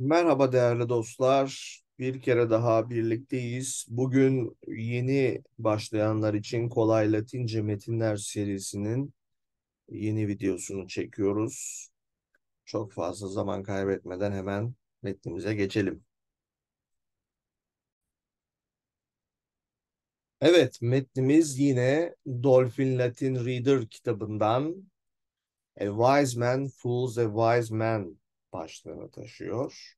Merhaba değerli dostlar. Bir kere daha birlikteyiz. Bugün yeni başlayanlar için Kolay Latince Metinler serisinin yeni videosunu çekiyoruz. Çok fazla zaman kaybetmeden hemen metnimize geçelim. Evet, metnimiz yine Dolphin Latin Reader kitabından A Wise Man Fools a Wise Man başlığını taşıyor.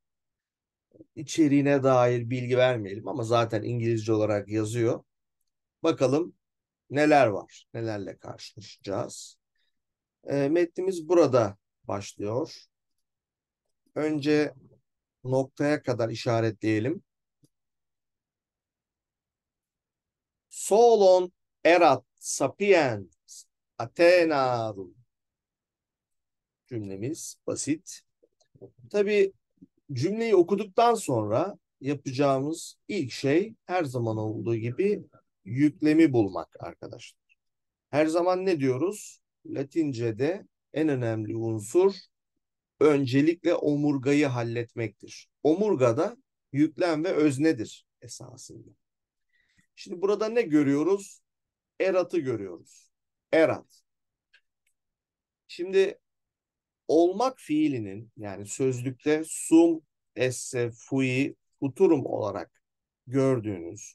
İçeriğine dair bilgi vermeyelim ama zaten İngilizce olarak yazıyor. Bakalım neler var, nelerle karşılaşacağız. E, metnimiz burada başlıyor. Önce noktaya kadar işaretleyelim. Solon erat sapiens Athenarum. Cümlemiz basit. Tabii cümleyi okuduktan sonra yapacağımız ilk şey her zaman olduğu gibi yüklemi bulmak arkadaşlar. Her zaman ne diyoruz? Latince'de en önemli unsur öncelikle omurgayı halletmektir. Omurga da yüklem ve öznedir esasında. Şimdi burada ne görüyoruz? Erat'ı görüyoruz. Erat. Şimdi olmak fiilinin yani sözlükte sum, esse, fui, futurum olarak gördüğünüz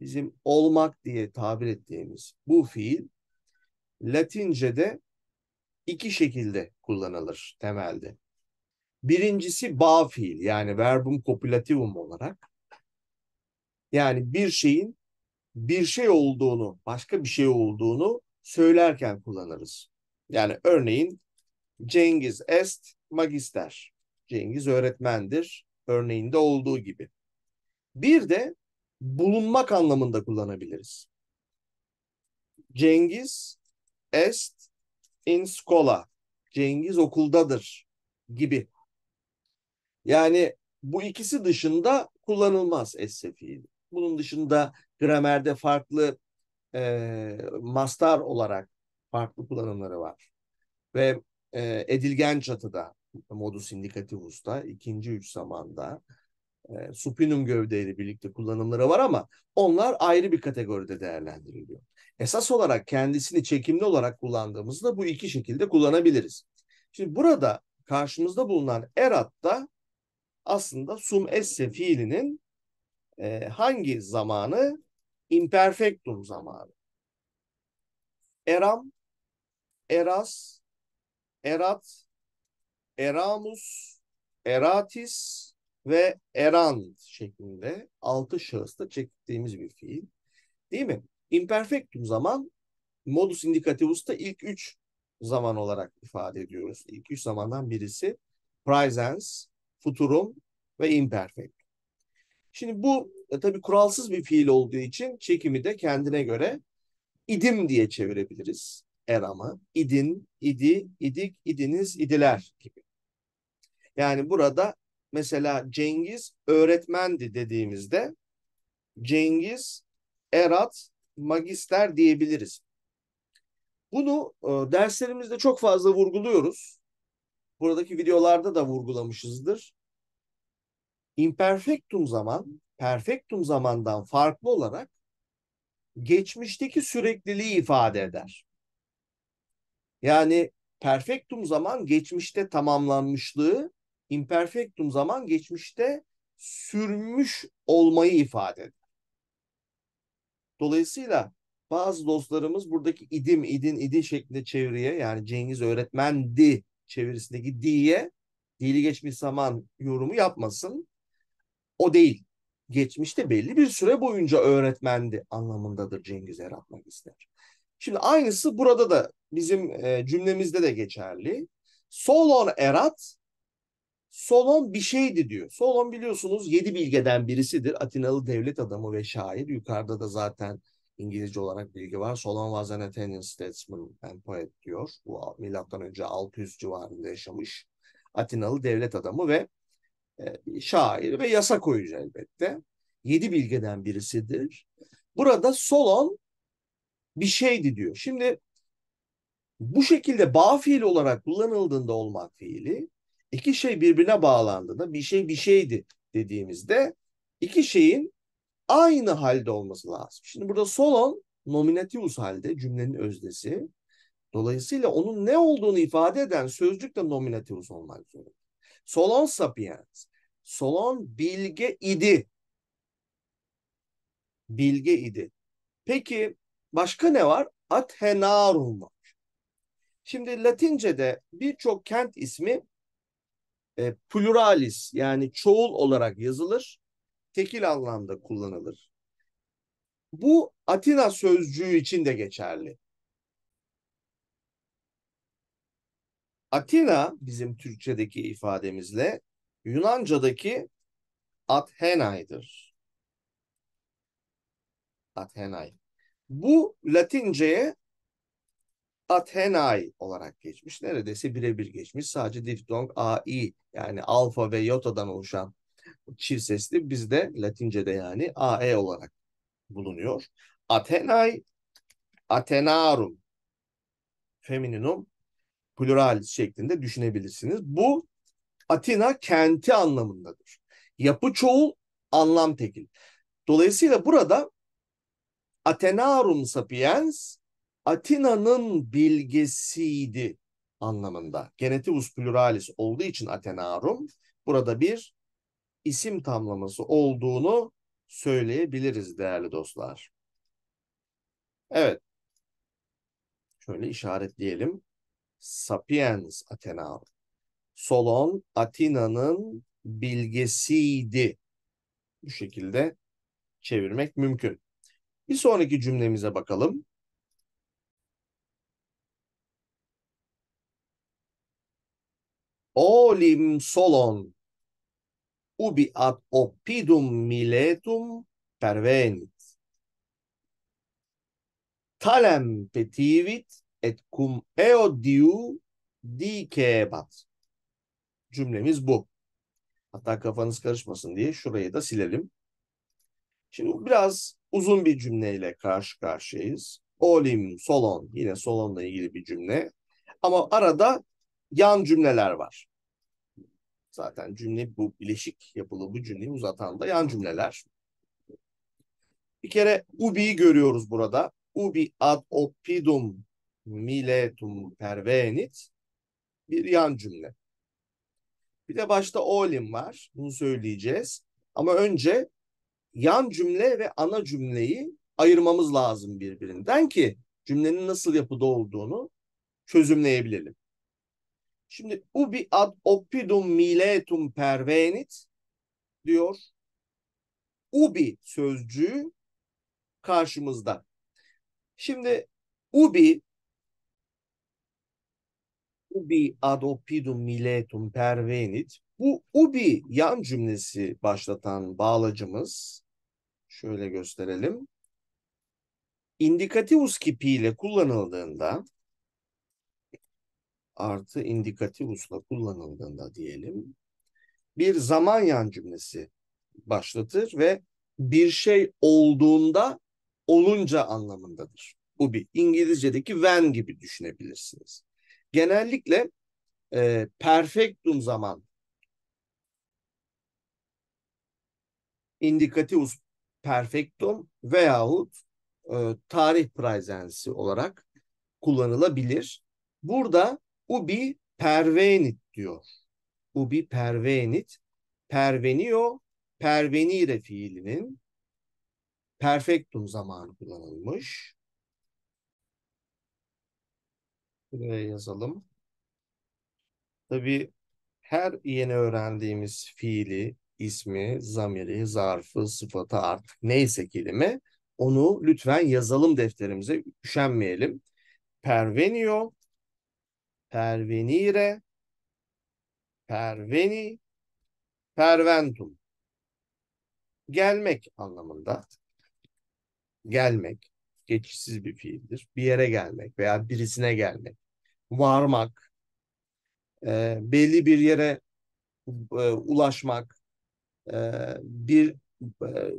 bizim olmak diye tabir ettiğimiz bu fiil Latince'de iki şekilde kullanılır temelde. Birincisi bağ fiil yani verbum copulativum olarak. Yani bir şeyin bir şey olduğunu, başka bir şey olduğunu söylerken kullanırız. Yani örneğin Cengiz est magister. Cengiz öğretmendir örneğinde olduğu gibi. Bir de bulunmak anlamında kullanabiliriz. Cengiz est in scola. Cengiz okuldadır gibi. Yani bu ikisi dışında kullanılmaz esse Bunun dışında gramerde farklı e, mastar olarak farklı kullanımları var. Ve e, Edilgen Çatı'da, Modus Indicativus'ta, ikinci üç zamanda e, supinum gövdeyle birlikte kullanımları var ama onlar ayrı bir kategoride değerlendiriliyor. Esas olarak kendisini çekimli olarak kullandığımızda bu iki şekilde kullanabiliriz. Şimdi burada karşımızda bulunan erat da aslında sum esse fiilinin e, hangi zamanı? Imperfectum zamanı. Eram, eras, Erat, Eramus, Eratis ve Erand şeklinde altı şahısla çektiğimiz bir fiil. Değil mi? Imperfectum zaman modus indicativus da ilk üç zaman olarak ifade ediyoruz. İlk üç zamandan birisi presens, futurum ve imperfect. Şimdi bu e, tabii kuralsız bir fiil olduğu için çekimi de kendine göre idim diye çevirebiliriz er ama idin, idi, idik, idiniz, idiler gibi. Yani burada mesela Cengiz öğretmendi dediğimizde Cengiz erat magister diyebiliriz. Bunu e, derslerimizde çok fazla vurguluyoruz. Buradaki videolarda da vurgulamışızdır. Imperfectum zaman, perfectum zamandan farklı olarak geçmişteki sürekliliği ifade eder. Yani perfectum zaman geçmişte tamamlanmışlığı, imperfectum zaman geçmişte sürmüş olmayı ifade eder. Dolayısıyla bazı dostlarımız buradaki idim, idin, idi şeklinde çeviriye yani Cengiz öğretmendi çevirisindeki diye dili geçmiş zaman yorumu yapmasın. O değil. Geçmişte belli bir süre boyunca öğretmendi anlamındadır Cengiz yaratmak ister. Şimdi aynısı burada da bizim e, cümlemizde de geçerli. Solon erat, Solon bir şeydi diyor. Solon biliyorsunuz yedi bilgeden birisidir. Atinalı devlet adamı ve şair. Yukarıda da zaten İngilizce olarak bilgi var. Solon was an Athenian statesman and poet diyor. Bu milattan önce 600 civarında yaşamış. Atinalı devlet adamı ve e, şair ve yasa koyucu elbette. Yedi bilgeden birisidir. Burada Solon bir şeydi diyor. Şimdi bu şekilde bağ fiil olarak kullanıldığında olmak fiili iki şey birbirine bağlandığında bir şey bir şeydi dediğimizde iki şeyin aynı halde olması lazım. Şimdi burada solon nominativus halde cümlenin öznesi. Dolayısıyla onun ne olduğunu ifade eden sözcük de nominativus olmak zorunda. Solon sapiens. Solon bilge idi. Bilge idi. Peki Başka ne var? Athenarum var. Şimdi Latince'de birçok kent ismi e, pluralis yani çoğul olarak yazılır. Tekil anlamda kullanılır. Bu Atina sözcüğü için de geçerli. Atina bizim Türkçedeki ifademizle Yunanca'daki Athena'dır. Athena'yı. Bu Latince'ye Athenai olarak geçmiş. Neredeyse birebir geçmiş. Sadece diftong AI yani alfa ve yota'dan oluşan çift sesli bizde Latince'de yani AE olarak bulunuyor. Athenai, Athenarum, femininum, plural şeklinde düşünebilirsiniz. Bu Atina kenti anlamındadır. Yapı çoğul, anlam tekil. Dolayısıyla burada Atenarum sapiens Atina'nın bilgesiydi anlamında. Genetivus pluralis olduğu için Atenarum burada bir isim tamlaması olduğunu söyleyebiliriz değerli dostlar. Evet. Şöyle işaretleyelim. Sapiens Atenarum. Solon Atina'nın bilgesiydi. Bu şekilde çevirmek mümkün. Bir sonraki cümlemize bakalım. Olim solon ubi ad oppidum miletum pervenit. Talem petivit et cum eo diu dikebat. Cümlemiz bu. Hatta kafanız karışmasın diye şurayı da silelim. Şimdi biraz uzun bir cümleyle karşı karşıyayız. Olim, solon yine solonla ilgili bir cümle. Ama arada yan cümleler var. Zaten cümle bu bileşik yapılı bu cümleyi uzatan da yan cümleler. Bir kere ubi'yi görüyoruz burada. Ubi ad opidum miletum pervenit bir yan cümle. Bir de başta olim var. Bunu söyleyeceğiz. Ama önce yan cümle ve ana cümleyi ayırmamız lazım birbirinden ki cümlenin nasıl yapıda olduğunu çözümleyebilelim. Şimdi ubi ad oppidum miletum pervenit diyor. Ubi sözcüğü karşımızda. Şimdi ubi ubi ad oppidum miletum pervenit bu ubi yan cümlesi başlatan bağlacımız şöyle gösterelim. Indikativus kipiyle kullanıldığında artı indikativusla kullanıldığında diyelim bir zaman yan cümlesi başlatır ve bir şey olduğunda olunca anlamındadır. Bu bir İngilizce'deki when gibi düşünebilirsiniz. Genellikle e, perfectum zaman indikativus perfektum veyahut e, tarih praezensi olarak kullanılabilir. Burada ubi pervenit diyor. Ubi pervenit, pervenio, pervenire fiilinin perfektum zamanı kullanılmış. Buraya yazalım. Tabii her yeni öğrendiğimiz fiili ismi, zamiri, zarfı, sıfatı artık neyse kelime onu lütfen yazalım defterimize üşenmeyelim. Pervenio, pervenire, perveni, perventum. Gelmek anlamında. Gelmek geçişsiz bir fiildir. Bir yere gelmek veya birisine gelmek. Varmak, e, belli bir yere e, ulaşmak, e, bir e,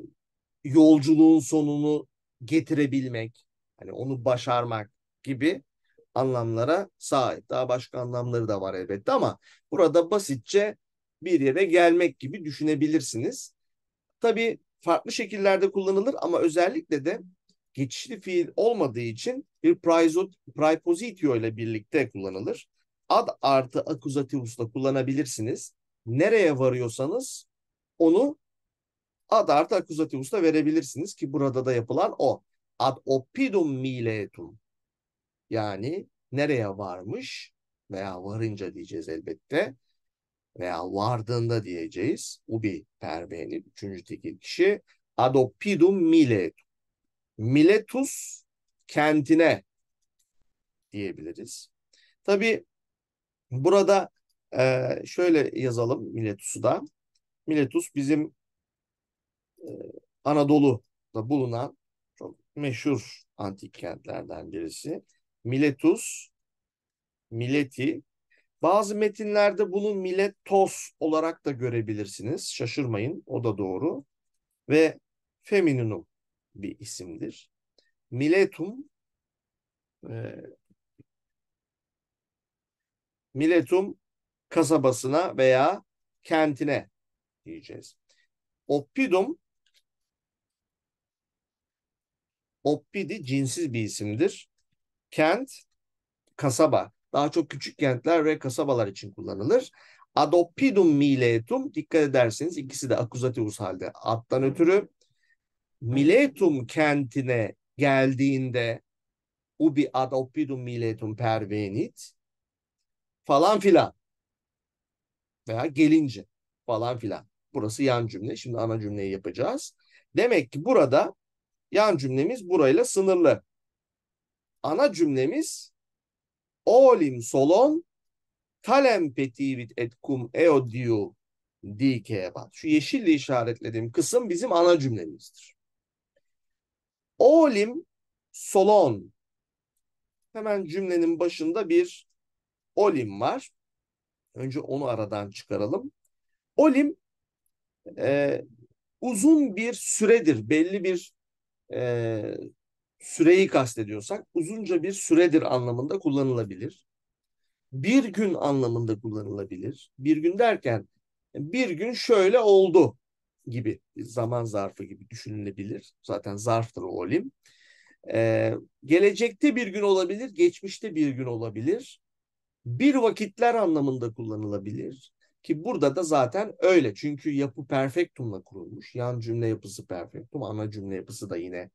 yolculuğun sonunu getirebilmek, hani onu başarmak gibi anlamlara sahip. Daha başka anlamları da var elbette ama burada basitçe bir yere gelmek gibi düşünebilirsiniz. Tabii farklı şekillerde kullanılır ama özellikle de geçişli fiil olmadığı için bir prepositio ile birlikte kullanılır. Ad artı akuzativusla kullanabilirsiniz. Nereye varıyorsanız onu ad artı akuzativus da verebilirsiniz ki burada da yapılan o. Ad oppidum miletum. Yani nereye varmış veya varınca diyeceğiz elbette veya vardığında diyeceğiz. Ubi perbenin üçüncü tekil kişi. Adoppidum miletum. Miletus kentine diyebiliriz. Tabi burada e, şöyle yazalım Miletus'u da. Miletus bizim e, Anadolu'da bulunan çok meşhur antik kentlerden birisi. Miletus, Mileti, bazı metinlerde bunu Miletos olarak da görebilirsiniz. Şaşırmayın, o da doğru. Ve femininum bir isimdir. Miletum e, Miletum kasabasına veya kentine ekleyeceğiz. Oppidum Oppidi cinsiz bir isimdir. Kent, kasaba. Daha çok küçük kentler ve kasabalar için kullanılır. Adopidum miletum dikkat ederseniz ikisi de akuzativus halde attan hmm. ötürü. Miletum kentine geldiğinde ubi adopidum miletum pervenit falan filan veya gelince falan filan. Burası yan cümle. Şimdi ana cümleyi yapacağız. Demek ki burada yan cümlemiz burayla sınırlı. Ana cümlemiz olim solon talem petivit et cum eodiu diu dikeye bat. Şu yeşille işaretlediğim kısım bizim ana cümlemizdir. Olim solon. Hemen cümlenin başında bir olim var. Önce onu aradan çıkaralım. Olim e, uzun bir süredir belli bir e, süreyi kastediyorsak uzunca bir süredir anlamında kullanılabilir. Bir gün anlamında kullanılabilir. Bir gün derken bir gün şöyle oldu gibi zaman zarfı gibi düşünülebilir. Zaten zarftır o olim. Ee, gelecekte bir gün olabilir, geçmişte bir gün olabilir. Bir vakitler anlamında kullanılabilir. Ki burada da zaten öyle. Çünkü yapı perfectumla kurulmuş. Yan cümle yapısı perfectum, ana cümle yapısı da yine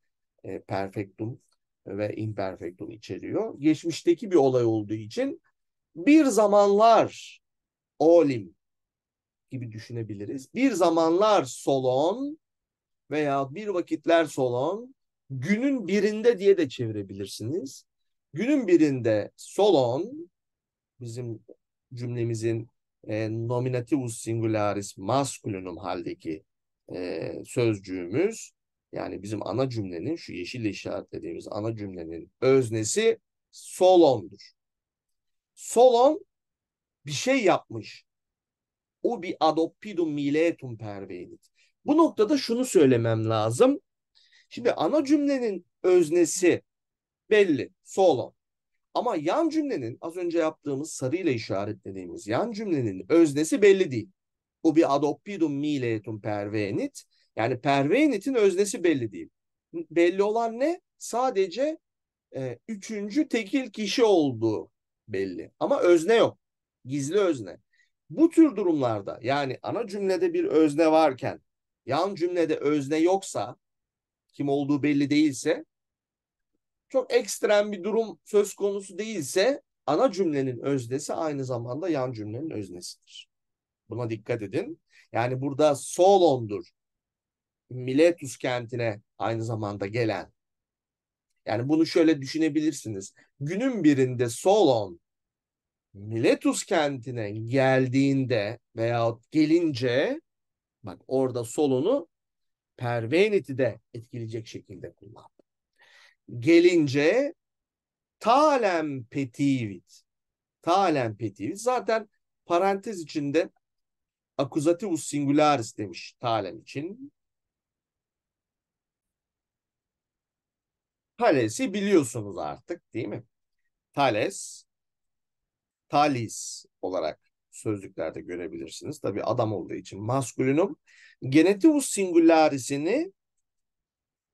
e, perfectum ve imperfectum içeriyor. Geçmişteki bir olay olduğu için bir zamanlar olim gibi düşünebiliriz. Bir zamanlar solon veya bir vakitler solon günün birinde diye de çevirebilirsiniz. Günün birinde solon bizim cümlemizin e, nominativus singularis masculinum haldeki e, sözcüğümüz yani bizim ana cümlenin şu yeşille işaretlediğimiz ana cümlenin öznesi solondur. Solon bir şey yapmış. O bir adoptidum miletum perveinit. Bu noktada şunu söylemem lazım. Şimdi ana cümlenin öznesi belli. Solon. Ama yan cümlenin az önce yaptığımız sarıyla işaretlediğimiz yan cümlenin öznesi belli değil. Bu bir adoptidum miletum pervenit. Yani pervenitin öznesi belli değil. Belli olan ne? Sadece e, üçüncü tekil kişi olduğu belli. Ama özne yok. Gizli özne. Bu tür durumlarda yani ana cümlede bir özne varken yan cümlede özne yoksa kim olduğu belli değilse çok ekstrem bir durum söz konusu değilse ana cümlenin öznesi aynı zamanda yan cümlenin öznesidir. Buna dikkat edin. Yani burada Solon'dur. Miletus kentine aynı zamanda gelen. Yani bunu şöyle düşünebilirsiniz. Günün birinde Solon Miletus kentine geldiğinde veya gelince bak orada Solon'u de etkileyecek şekilde kullandı gelince Talem Petivit. Talem Petivit. Zaten parantez içinde akuzativus singularis demiş Talem için. Thales'i biliyorsunuz artık değil mi? Thales, Thalis olarak sözlüklerde görebilirsiniz. Tabi adam olduğu için maskülinum. Genetivus singularisini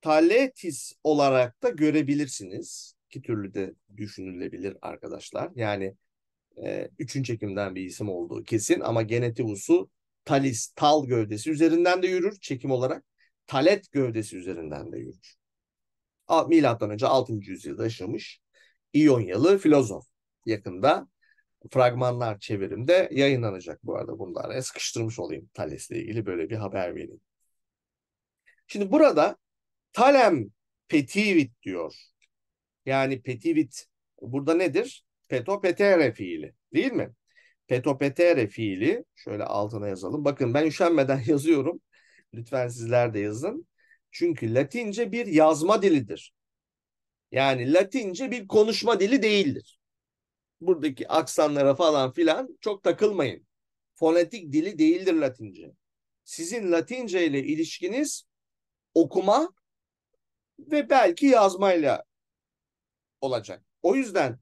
Taletis olarak da görebilirsiniz. İki türlü de düşünülebilir arkadaşlar. Yani e, üçün çekimden bir isim olduğu kesin ama genetivusu talis, tal gövdesi üzerinden de yürür çekim olarak. Talet gövdesi üzerinden de yürür. Milattan önce 6. yüzyılda yaşamış İyonyalı filozof. Yakında fragmanlar çevirimde yayınlanacak bu arada bunlar. Sıkıştırmış olayım Thales'le ilgili böyle bir haber vereyim. Şimdi burada Talem petivit diyor. Yani petivit burada nedir? Petopetere fiili değil mi? Petopetere fiili şöyle altına yazalım. Bakın ben üşenmeden yazıyorum. Lütfen sizler de yazın. Çünkü Latince bir yazma dilidir. Yani Latince bir konuşma dili değildir. Buradaki aksanlara falan filan çok takılmayın. Fonetik dili değildir Latince. Sizin Latince ile ilişkiniz okuma ve belki yazmayla olacak. O yüzden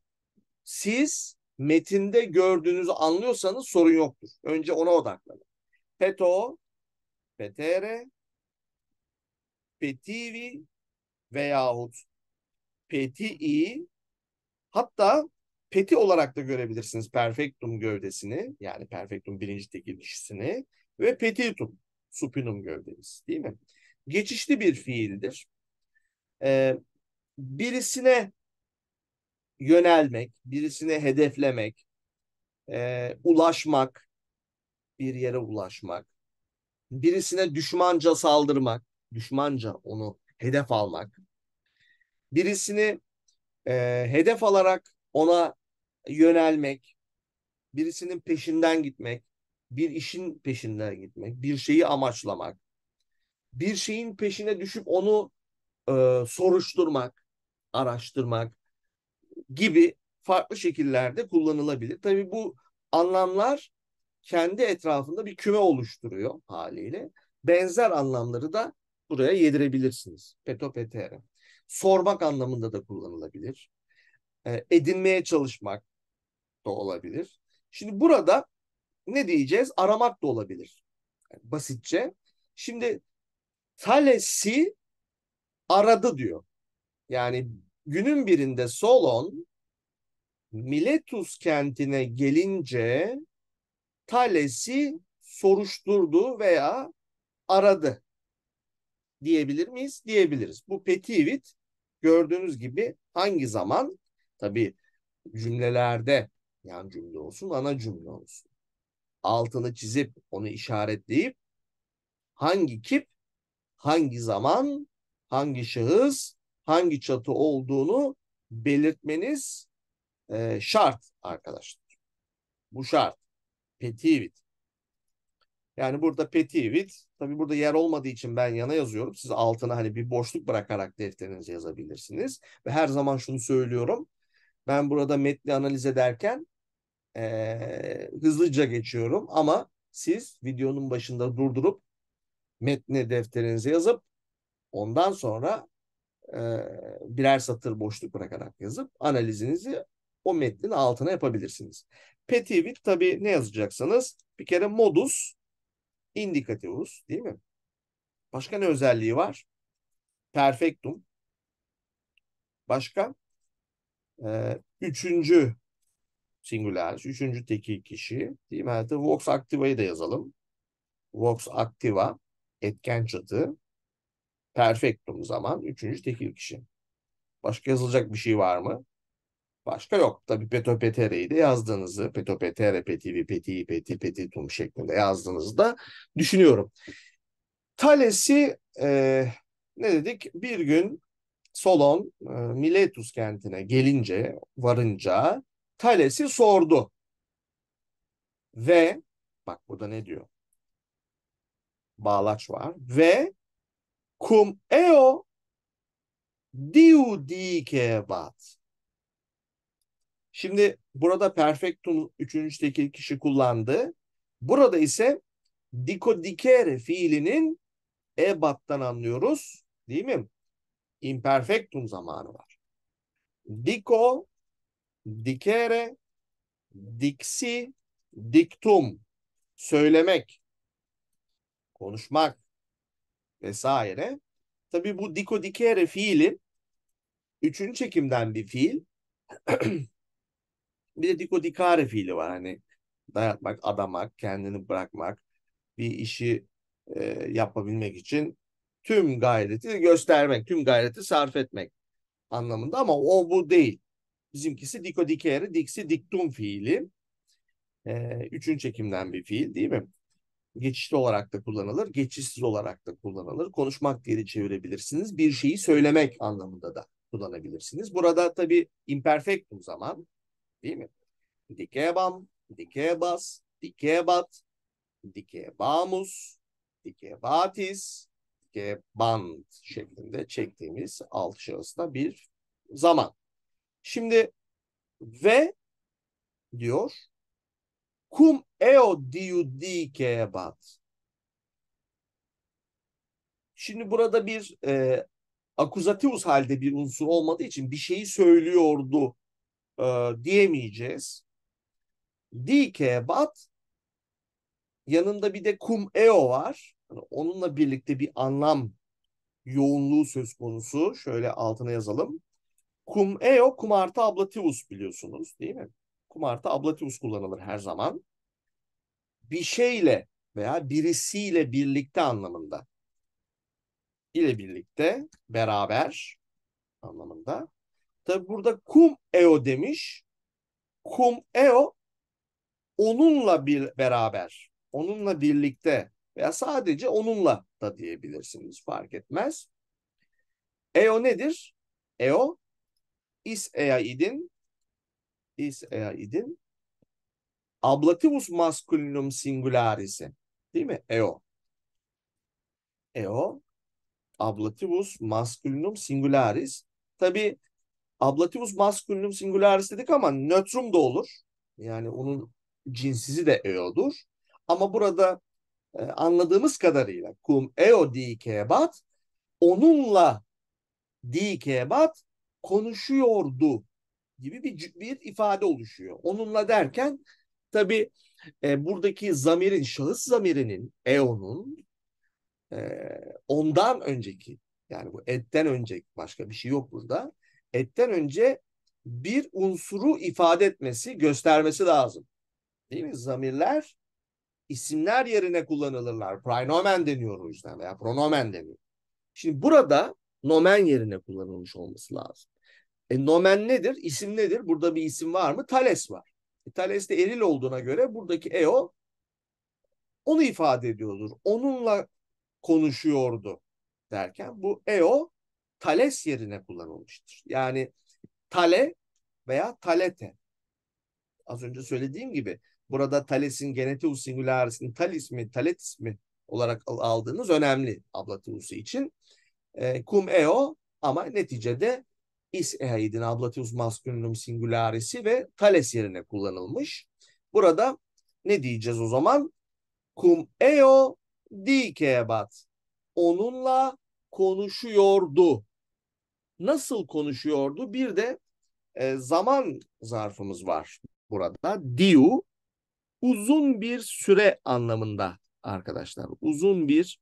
siz metinde gördüğünüzü anlıyorsanız sorun yoktur. Önce ona odaklanın. Peto, petere, petivi veyahut petii hatta peti olarak da görebilirsiniz perfectum gövdesini yani perfectum birinci tekil dişisini ve petitum supinum gövdemiz değil mi? Geçişli bir fiildir e, birisine yönelmek, birisine hedeflemek, e, ulaşmak, bir yere ulaşmak, birisine düşmanca saldırmak, düşmanca onu hedef almak, birisini e, hedef alarak ona yönelmek, birisinin peşinden gitmek, bir işin peşinden gitmek, bir şeyi amaçlamak, bir şeyin peşine düşüp onu e, soruşturmak, araştırmak gibi farklı şekillerde kullanılabilir. Tabii bu anlamlar kendi etrafında bir küme oluşturuyor haliyle. Benzer anlamları da buraya yedirebilirsiniz. Peto Sormak anlamında da kullanılabilir. E, edinmeye çalışmak da olabilir. Şimdi burada ne diyeceğiz? Aramak da olabilir. Yani basitçe. Şimdi talesi aradı diyor. Yani günün birinde Solon Miletus kentine gelince Thales'i soruşturdu veya aradı diyebilir miyiz? Diyebiliriz. Bu petivit gördüğünüz gibi hangi zaman? Tabi cümlelerde yan cümle olsun, ana cümle olsun. Altını çizip onu işaretleyip hangi kip, hangi zaman, hangi şahıs, hangi çatı olduğunu belirtmeniz e, şart arkadaşlar. Bu şart. Petivit. Yani burada petivit. Tabi burada yer olmadığı için ben yana yazıyorum. Siz altına hani bir boşluk bırakarak defterinize yazabilirsiniz. Ve her zaman şunu söylüyorum. Ben burada metni analiz ederken e, hızlıca geçiyorum ama siz videonun başında durdurup metni defterinize yazıp Ondan sonra e, birer satır boşluk bırakarak yazıp analizinizi o metnin altına yapabilirsiniz. Petivit tabii ne yazacaksanız bir kere modus indicativus değil mi? Başka ne özelliği var? Perfectum. Başka? Ee, üçüncü singular, üçüncü tekil kişi değil mi? Hatta vox activa'yı da yazalım. Vox activa, etken çatı. Perfektum zaman üçüncü tekil kişi. Başka yazılacak bir şey var mı? Başka yok. Tabi petopetere'yi de yazdığınızı, petopetere, petivi, peti, peti, peti, peti petitum şeklinde yazdığınızda düşünüyorum. Talesi e, ne dedik? Bir gün Solon e, Miletus kentine gelince, varınca talesi sordu. Ve bak burada ne diyor? Bağlaç var. Ve cum eo diu dikebat. Şimdi burada perfectum üçüncü tekil kişi kullandı. Burada ise dikere fiilinin ebattan anlıyoruz. Değil mi? Imperfectum zamanı var. Diko, dikere, diksi, diktum. Söylemek, konuşmak, vesaire. Tabi bu diko dikere fiili üçüncü çekimden bir fiil. bir de diko dikare fiili var hani dayatmak, adamak, kendini bırakmak, bir işi e, yapabilmek için tüm gayreti göstermek, tüm gayreti sarf etmek anlamında ama o bu değil. Bizimkisi diko dikere, diksi diktum fiili. E, üçüncü çekimden bir fiil değil mi? geçişli olarak da kullanılır, geçişsiz olarak da kullanılır. Konuşmak diye de çevirebilirsiniz. Bir şeyi söylemek anlamında da kullanabilirsiniz. Burada tabii imperfektum zaman değil mi? Dikebam, dikebas, dikebat, dikebamus, dikebatis, dikeband şeklinde çektiğimiz alt şahısla bir zaman. Şimdi ve diyor Kum eo diudice ebat. Şimdi burada bir e, akuzativus halde bir unsur olmadığı için bir şeyi söylüyordu e, diyemeyeceğiz. Dike bat yanında bir de kum eo var. Yani onunla birlikte bir anlam yoğunluğu söz konusu. Şöyle altına yazalım. Kum eo kum artı ablativus biliyorsunuz değil mi? vakum artı kullanılır her zaman. Bir şeyle veya birisiyle birlikte anlamında. ile birlikte, beraber anlamında. Tabi burada kum eo demiş. Kum eo onunla bir beraber, onunla birlikte veya sadece onunla da diyebilirsiniz fark etmez. Eo nedir? Eo is ea idin is eğer idin ablativus masculinum singularis'i değil mi? Eo. Eo ablativus masculinum singularis. Tabi ablativus masculinum singularis dedik ama nötrum da olur. Yani onun cinsizi de eo'dur. Ama burada e, anladığımız kadarıyla kum eo dikebat onunla dikebat konuşuyordu gibi bir, bir ifade oluşuyor. Onunla derken tabi e, buradaki zamirin, şahıs zamirinin, eonun e, ondan önceki yani bu etten önce başka bir şey yok burada. Etten önce bir unsuru ifade etmesi, göstermesi lazım. Değil mi? Zamirler isimler yerine kullanılırlar. Pronomen deniyor o yüzden veya pronomen deniyor. Şimdi burada nomen yerine kullanılmış olması lazım. E, nomen nedir? İsim nedir? Burada bir isim var mı? Thales var. E, Thales de eril olduğuna göre buradaki eo onu ifade ediyordur. Onunla konuşuyordu derken bu eo Thales yerine kullanılmıştır. Yani tale veya talete. Az önce söylediğim gibi burada Thales'in genetius singularis'in tal ismi, talet ismi olarak aldığınız önemli ablatıusu için. E, cum eo ama neticede is ehaidin ablatius masculinum singularisi ve tales yerine kullanılmış. Burada ne diyeceğiz o zaman? Kum eo dikebat. Onunla konuşuyordu. Nasıl konuşuyordu? Bir de e, zaman zarfımız var burada. Diu uzun bir süre anlamında arkadaşlar. Uzun bir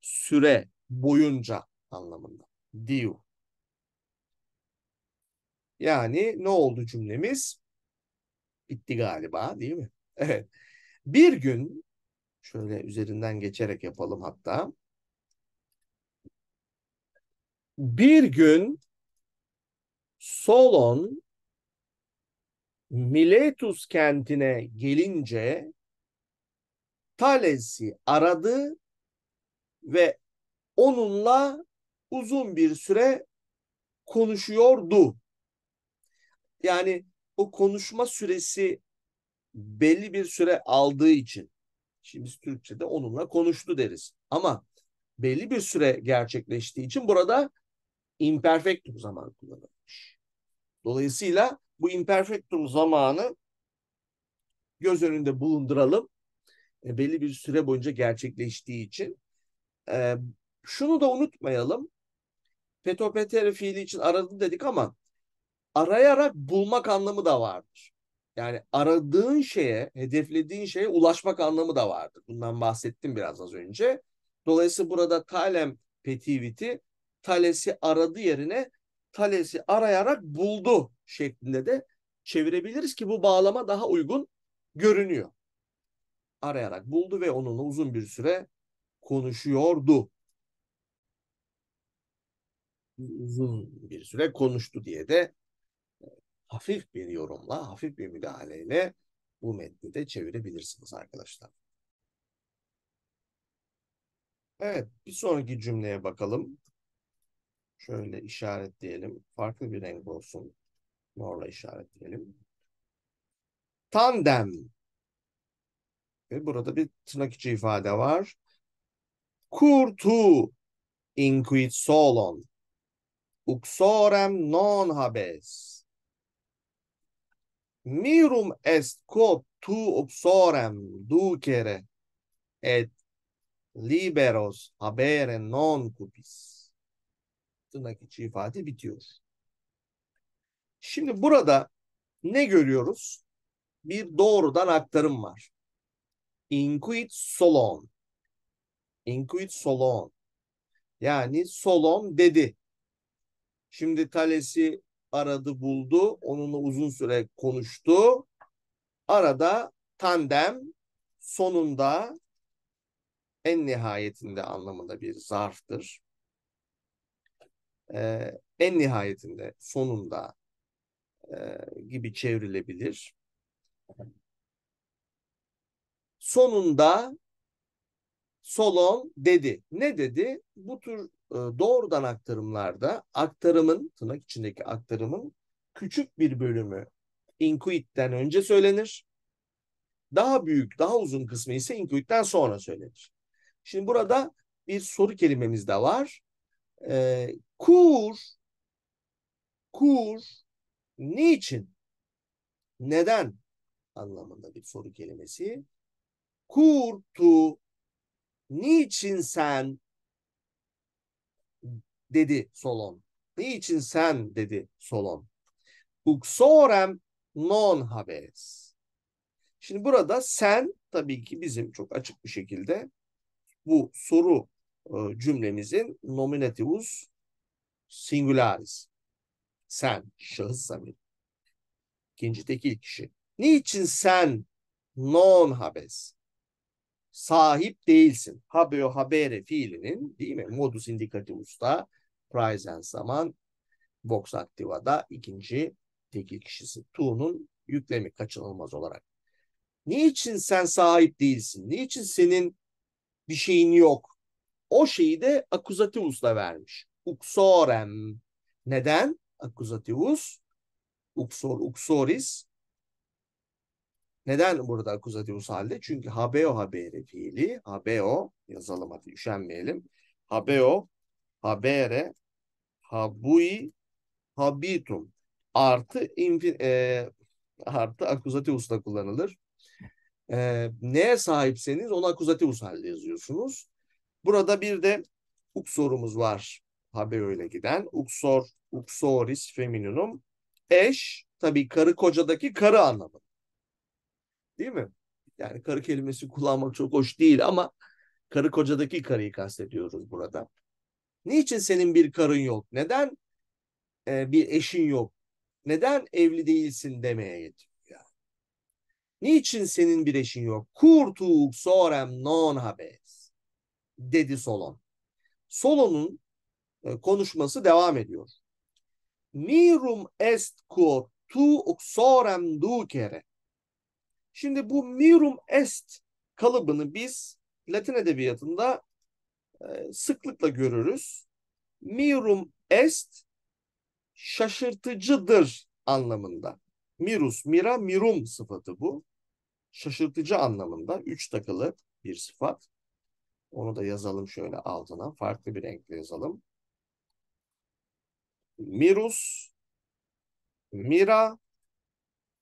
süre boyunca anlamında. Diu. Yani ne oldu cümlemiz? Bitti galiba değil mi? Evet. Bir gün şöyle üzerinden geçerek yapalım hatta. Bir gün Solon Miletus kentine gelince Thales'i aradı ve onunla uzun bir süre konuşuyordu yani o konuşma süresi belli bir süre aldığı için şimdi biz Türkçe'de onunla konuştu deriz. Ama belli bir süre gerçekleştiği için burada imperfektum zaman kullanılmış. Dolayısıyla bu imperfektum zamanı göz önünde bulunduralım. E, belli bir süre boyunca gerçekleştiği için. E, şunu da unutmayalım. Petopeter fiili için aradım dedik ama arayarak bulmak anlamı da vardır. Yani aradığın şeye, hedeflediğin şeye ulaşmak anlamı da vardır. Bundan bahsettim biraz az önce. Dolayısıyla burada Talem Petivit'i Thales'i aradı yerine Thales'i arayarak buldu şeklinde de çevirebiliriz ki bu bağlama daha uygun görünüyor. Arayarak buldu ve onunla uzun bir süre konuşuyordu. Uzun bir süre konuştu diye de hafif bir yorumla, hafif bir müdahaleyle bu metni de çevirebilirsiniz arkadaşlar. Evet, bir sonraki cümleye bakalım. Şöyle işaretleyelim. Farklı bir renk olsun. Morla işaretleyelim. Tandem. Ve burada bir tırnak içi ifade var. Kurtu inquit solon. Uxorem non habes mirum est quod tu obsorem ducere et liberos habere non cupis. Tırnak içi ifade bitiyor. Şimdi burada ne görüyoruz? Bir doğrudan aktarım var. Inquit solon. Inquit solon. Yani solon dedi. Şimdi Thales'i aradı buldu. Onunla uzun süre konuştu. Arada tandem sonunda en nihayetinde anlamında bir zarftır. Ee, en nihayetinde sonunda e, gibi çevrilebilir. Sonunda Solon dedi. Ne dedi? Bu tür e, doğrudan aktarımlarda aktarımın, tırnak içindeki aktarımın küçük bir bölümü inquit'ten önce söylenir. Daha büyük, daha uzun kısmı ise inquit'ten sonra söylenir. Şimdi burada bir soru kelimemiz de var. Ee, kur, kur, niçin, neden anlamında bir soru kelimesi. Kurtu, Niçin sen dedi Solon. Niçin sen dedi Solon. Uxorem non habes. Şimdi burada sen tabii ki bizim çok açık bir şekilde bu soru e, cümlemizin nominativus singularis. Sen, şahıs zamir. İkinci tekil kişi. Niçin sen non habes? sahip değilsin. Habeo habere fiilinin değil mi? Modus indicativus'ta present zaman vox activa'da ikinci tekil kişisi. Tu'nun yüklemi kaçınılmaz olarak. Niçin sen sahip değilsin? Niçin senin bir şeyin yok? O şeyi de akuzativus'la vermiş. Uxorem. Neden? Akuzativus. Uxor, uxoris. Neden burada kuzadius halde? Çünkü habeo habere fiili. Habeo yazalım hadi üşenmeyelim. Habeo habere habui habitum artı infin, e, artı akuzativus da kullanılır. E, neye sahipseniz onu akuzativus halde yazıyorsunuz. Burada bir de uksorumuz var. Habeo ile giden. Uksor, uksoris femininum. Eş, tabii karı kocadaki karı anlamı. Değil mi? Yani karı kelimesi kullanmak çok hoş değil ama karı kocadaki karıyı kastediyoruz burada. Niçin senin bir karın yok? Neden e, bir eşin yok? Neden evli değilsin demeye getiriyor. Yani. Niçin senin bir eşin yok? Kurtuk sorem non habes dedi Solon. Solon'un e, konuşması devam ediyor. Nirum est quo tu uxorem ducere. Şimdi bu mirum est kalıbını biz Latin edebiyatında e, sıklıkla görürüz. Mirum est şaşırtıcıdır anlamında. Mirus, mira, mirum sıfatı bu. Şaşırtıcı anlamında. Üç takılı bir sıfat. Onu da yazalım şöyle altına. Farklı bir renkle yazalım. Mirus, mira,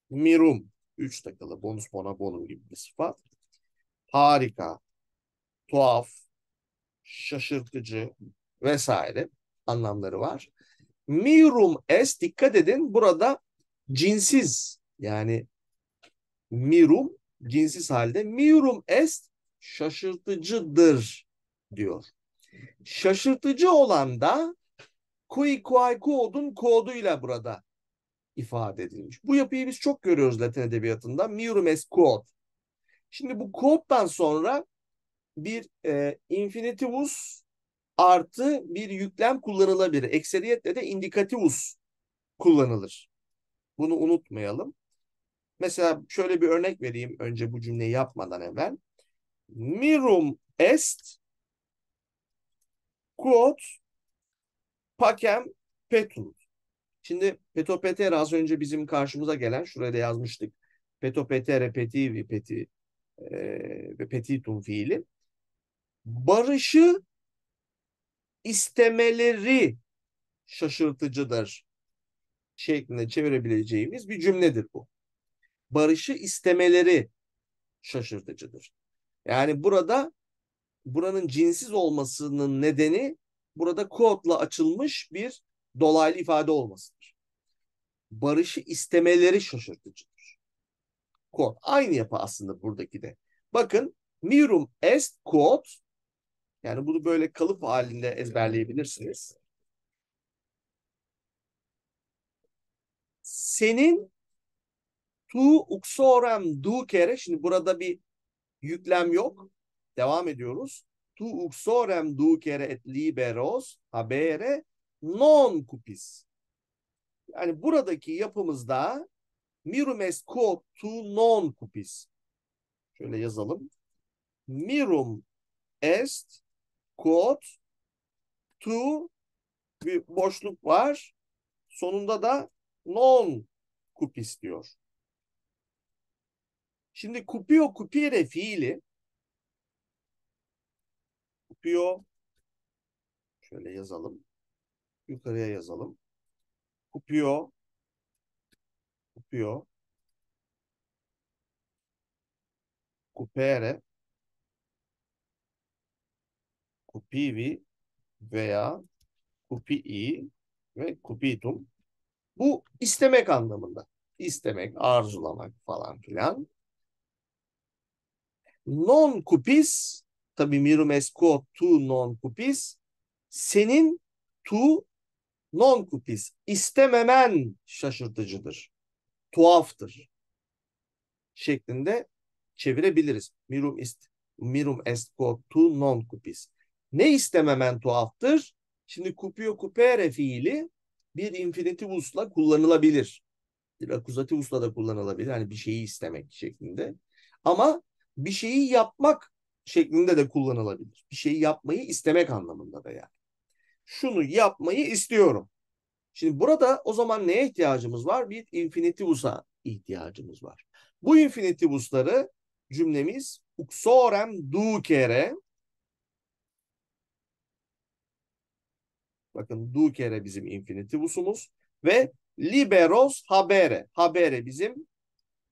mirum. 3 takılı bonus bona bonum gibi bir sıfat. Harika, tuhaf, şaşırtıcı vesaire anlamları var. Mirum es dikkat edin burada cinsiz yani mirum cinsiz halde mirum est şaşırtıcıdır diyor. Şaşırtıcı olan da kui kuay kodun koduyla burada ifade edilmiş. Bu yapıyı biz çok görüyoruz Latin edebiyatında. Mirum est quod. Şimdi bu quod'dan sonra bir e, infinitivus artı bir yüklem kullanılabilir. Ekseriyetle de indikativus kullanılır. Bunu unutmayalım. Mesela şöyle bir örnek vereyim önce bu cümleyi yapmadan evvel. Mirum est quod pacem petum. Şimdi PetoPTR az önce bizim karşımıza gelen, şuraya da yazmıştık. PetoPTR, e PETIVI, PETI ve PETITUM e, fiili. Barışı istemeleri şaşırtıcıdır şeklinde çevirebileceğimiz bir cümledir bu. Barışı istemeleri şaşırtıcıdır. Yani burada buranın cinsiz olmasının nedeni burada kodla açılmış bir dolaylı ifade olması barışı istemeleri şaşırtıcıdır. Quod. Aynı yapı aslında buradaki de. Bakın mirum est quod yani bunu böyle kalıp halinde ezberleyebilirsiniz. Senin tu uxorem du kere şimdi burada bir yüklem yok. Devam ediyoruz. Tu uxorem du kere et liberos habere non cupis. Yani buradaki yapımızda mirum est quod tu non cupis. Şöyle yazalım. Mirum est quod tu bir boşluk var. Sonunda da non cupis diyor. Şimdi cupio cupire fiili cupio şöyle yazalım. Yukarıya yazalım. Kupuyor. Kupuyor. Kupere. Kupivi veya kupii ve kupitum. Bu istemek anlamında. İstemek, arzulamak falan filan. Non kupis, tabi mirum esco tu non kupis, senin tu non kupis istememen şaşırtıcıdır. Tuhaftır. Şeklinde çevirebiliriz. Mirum ist mirum est tu non kupis. Ne istememen tuhaftır? Şimdi kupio kupere fiili bir infinitivusla kullanılabilir. Bir akuzativusla da kullanılabilir. Hani bir şeyi istemek şeklinde. Ama bir şeyi yapmak şeklinde de kullanılabilir. Bir şeyi yapmayı istemek anlamında da yani şunu yapmayı istiyorum. Şimdi burada o zaman neye ihtiyacımız var? Bir infinitivus'a ihtiyacımız var. Bu infinitivusları cümlemiz uxorem dukere. bakın dukere bizim infinitivusumuz ve liberos habere habere bizim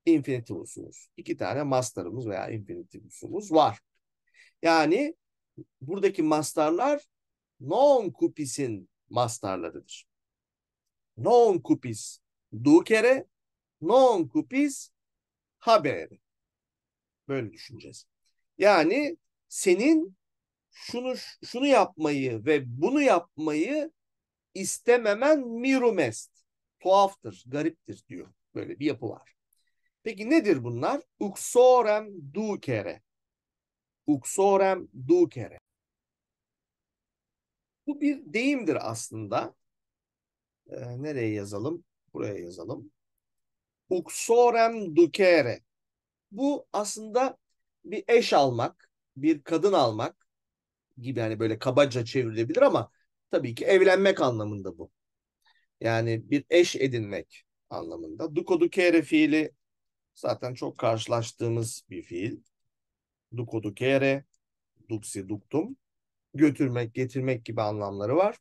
infinitivusumuz. İki tane master'ımız veya infinitivusumuz var. Yani buradaki masterlar non kupisin mastarlarıdır. Non kupis dukere, non kupis habere. Böyle düşüneceğiz. Yani senin şunu şunu yapmayı ve bunu yapmayı istememen mirumest. Tuhaftır, gariptir diyor. Böyle bir yapı var. Peki nedir bunlar? Uksorem dukere, Uksorem dukere. Bu bir deyimdir aslında. E, nereye yazalım? Buraya yazalım. Uxorem ducere. Bu aslında bir eş almak, bir kadın almak gibi hani böyle kabaca çevrilebilir ama tabii ki evlenmek anlamında bu. Yani bir eş edinmek anlamında. Duco ducere fiili zaten çok karşılaştığımız bir fiil. Duco ducere, duksi duktum götürmek, getirmek gibi anlamları var.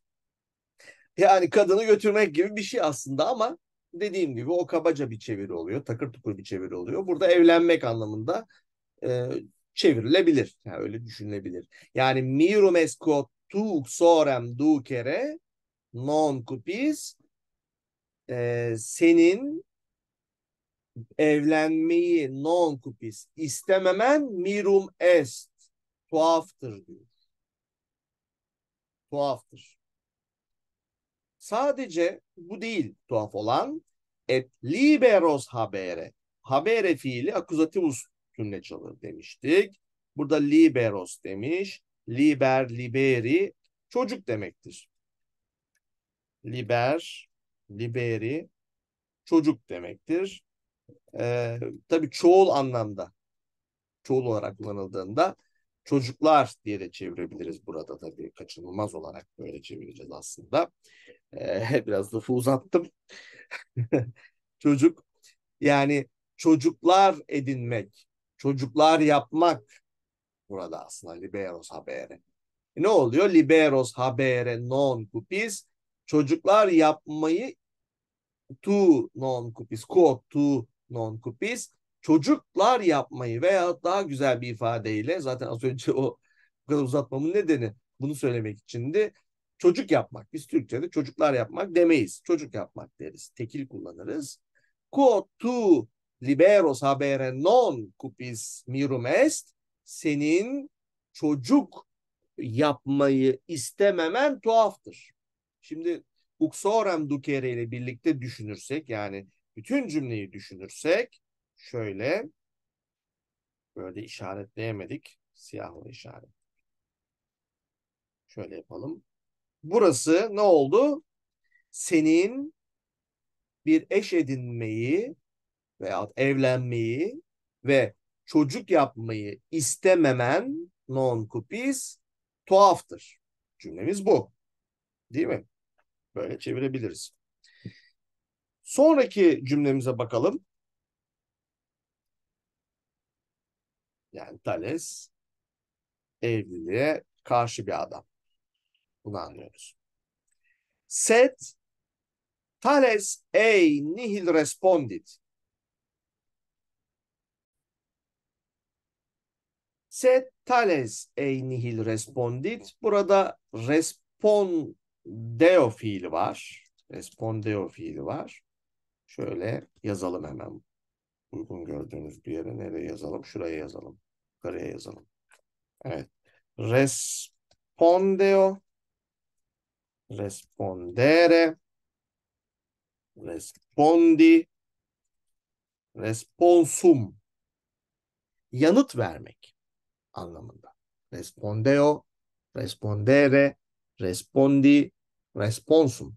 Yani kadını götürmek gibi bir şey aslında ama dediğim gibi o kabaca bir çeviri oluyor. Takır tukur bir çeviri oluyor. Burada evlenmek anlamında e, çevrilebilir. Yani öyle düşünülebilir. Yani mirum escotu sorem ducere non cupis e, senin evlenmeyi non cupis istememen mirum est tuhaftır diyor tuhaftır. Sadece bu değil tuhaf olan et liberos habere. Habere fiili akuzativus cümle çalır demiştik. Burada liberos demiş. Liber, liberi çocuk demektir. Liber, liberi çocuk demektir. Ee, tabii çoğul anlamda çoğul olarak kullanıldığında çocuklar diye de çevirebiliriz burada tabii kaçınılmaz olarak böyle çevireceğiz aslında. Ee, biraz lafı uzattım. Çocuk yani çocuklar edinmek, çocuklar yapmak burada aslında liberos habere. ne oluyor? Liberos habere non cupis çocuklar yapmayı tu non cupis, quo tu non cupis çocuklar yapmayı veya daha güzel bir ifadeyle zaten az önce o bu kadar uzatmamın nedeni bunu söylemek içindi. Çocuk yapmak. Biz Türkçe'de çocuklar yapmak demeyiz. Çocuk yapmak deriz. Tekil kullanırız. Quo tu liberos habere non cupis mirum est. Senin çocuk yapmayı istememen tuhaftır. Şimdi uxorem ducere ile birlikte düşünürsek yani bütün cümleyi düşünürsek Şöyle. Böyle işaretleyemedik. Siyahla işaret. Şöyle yapalım. Burası ne oldu? Senin bir eş edinmeyi veya evlenmeyi ve çocuk yapmayı istememen non kupis tuhaftır. Cümlemiz bu. Değil mi? Böyle çevirebiliriz. Sonraki cümlemize bakalım. Yani Thales evliliğe karşı bir adam. Bunu anlıyoruz. Set Thales ei nihil respondit. Set Thales ei nihil respondit. Burada respondeo fiili var. Respondeo fiili var. Şöyle yazalım hemen. Uygun gördüğünüz bir yere nereye yazalım? Şuraya yazalım yukarıya yazalım. Evet. Respondeo. Respondere. Respondi. Responsum. Yanıt vermek anlamında. Respondeo, respondere, respondi, responsum.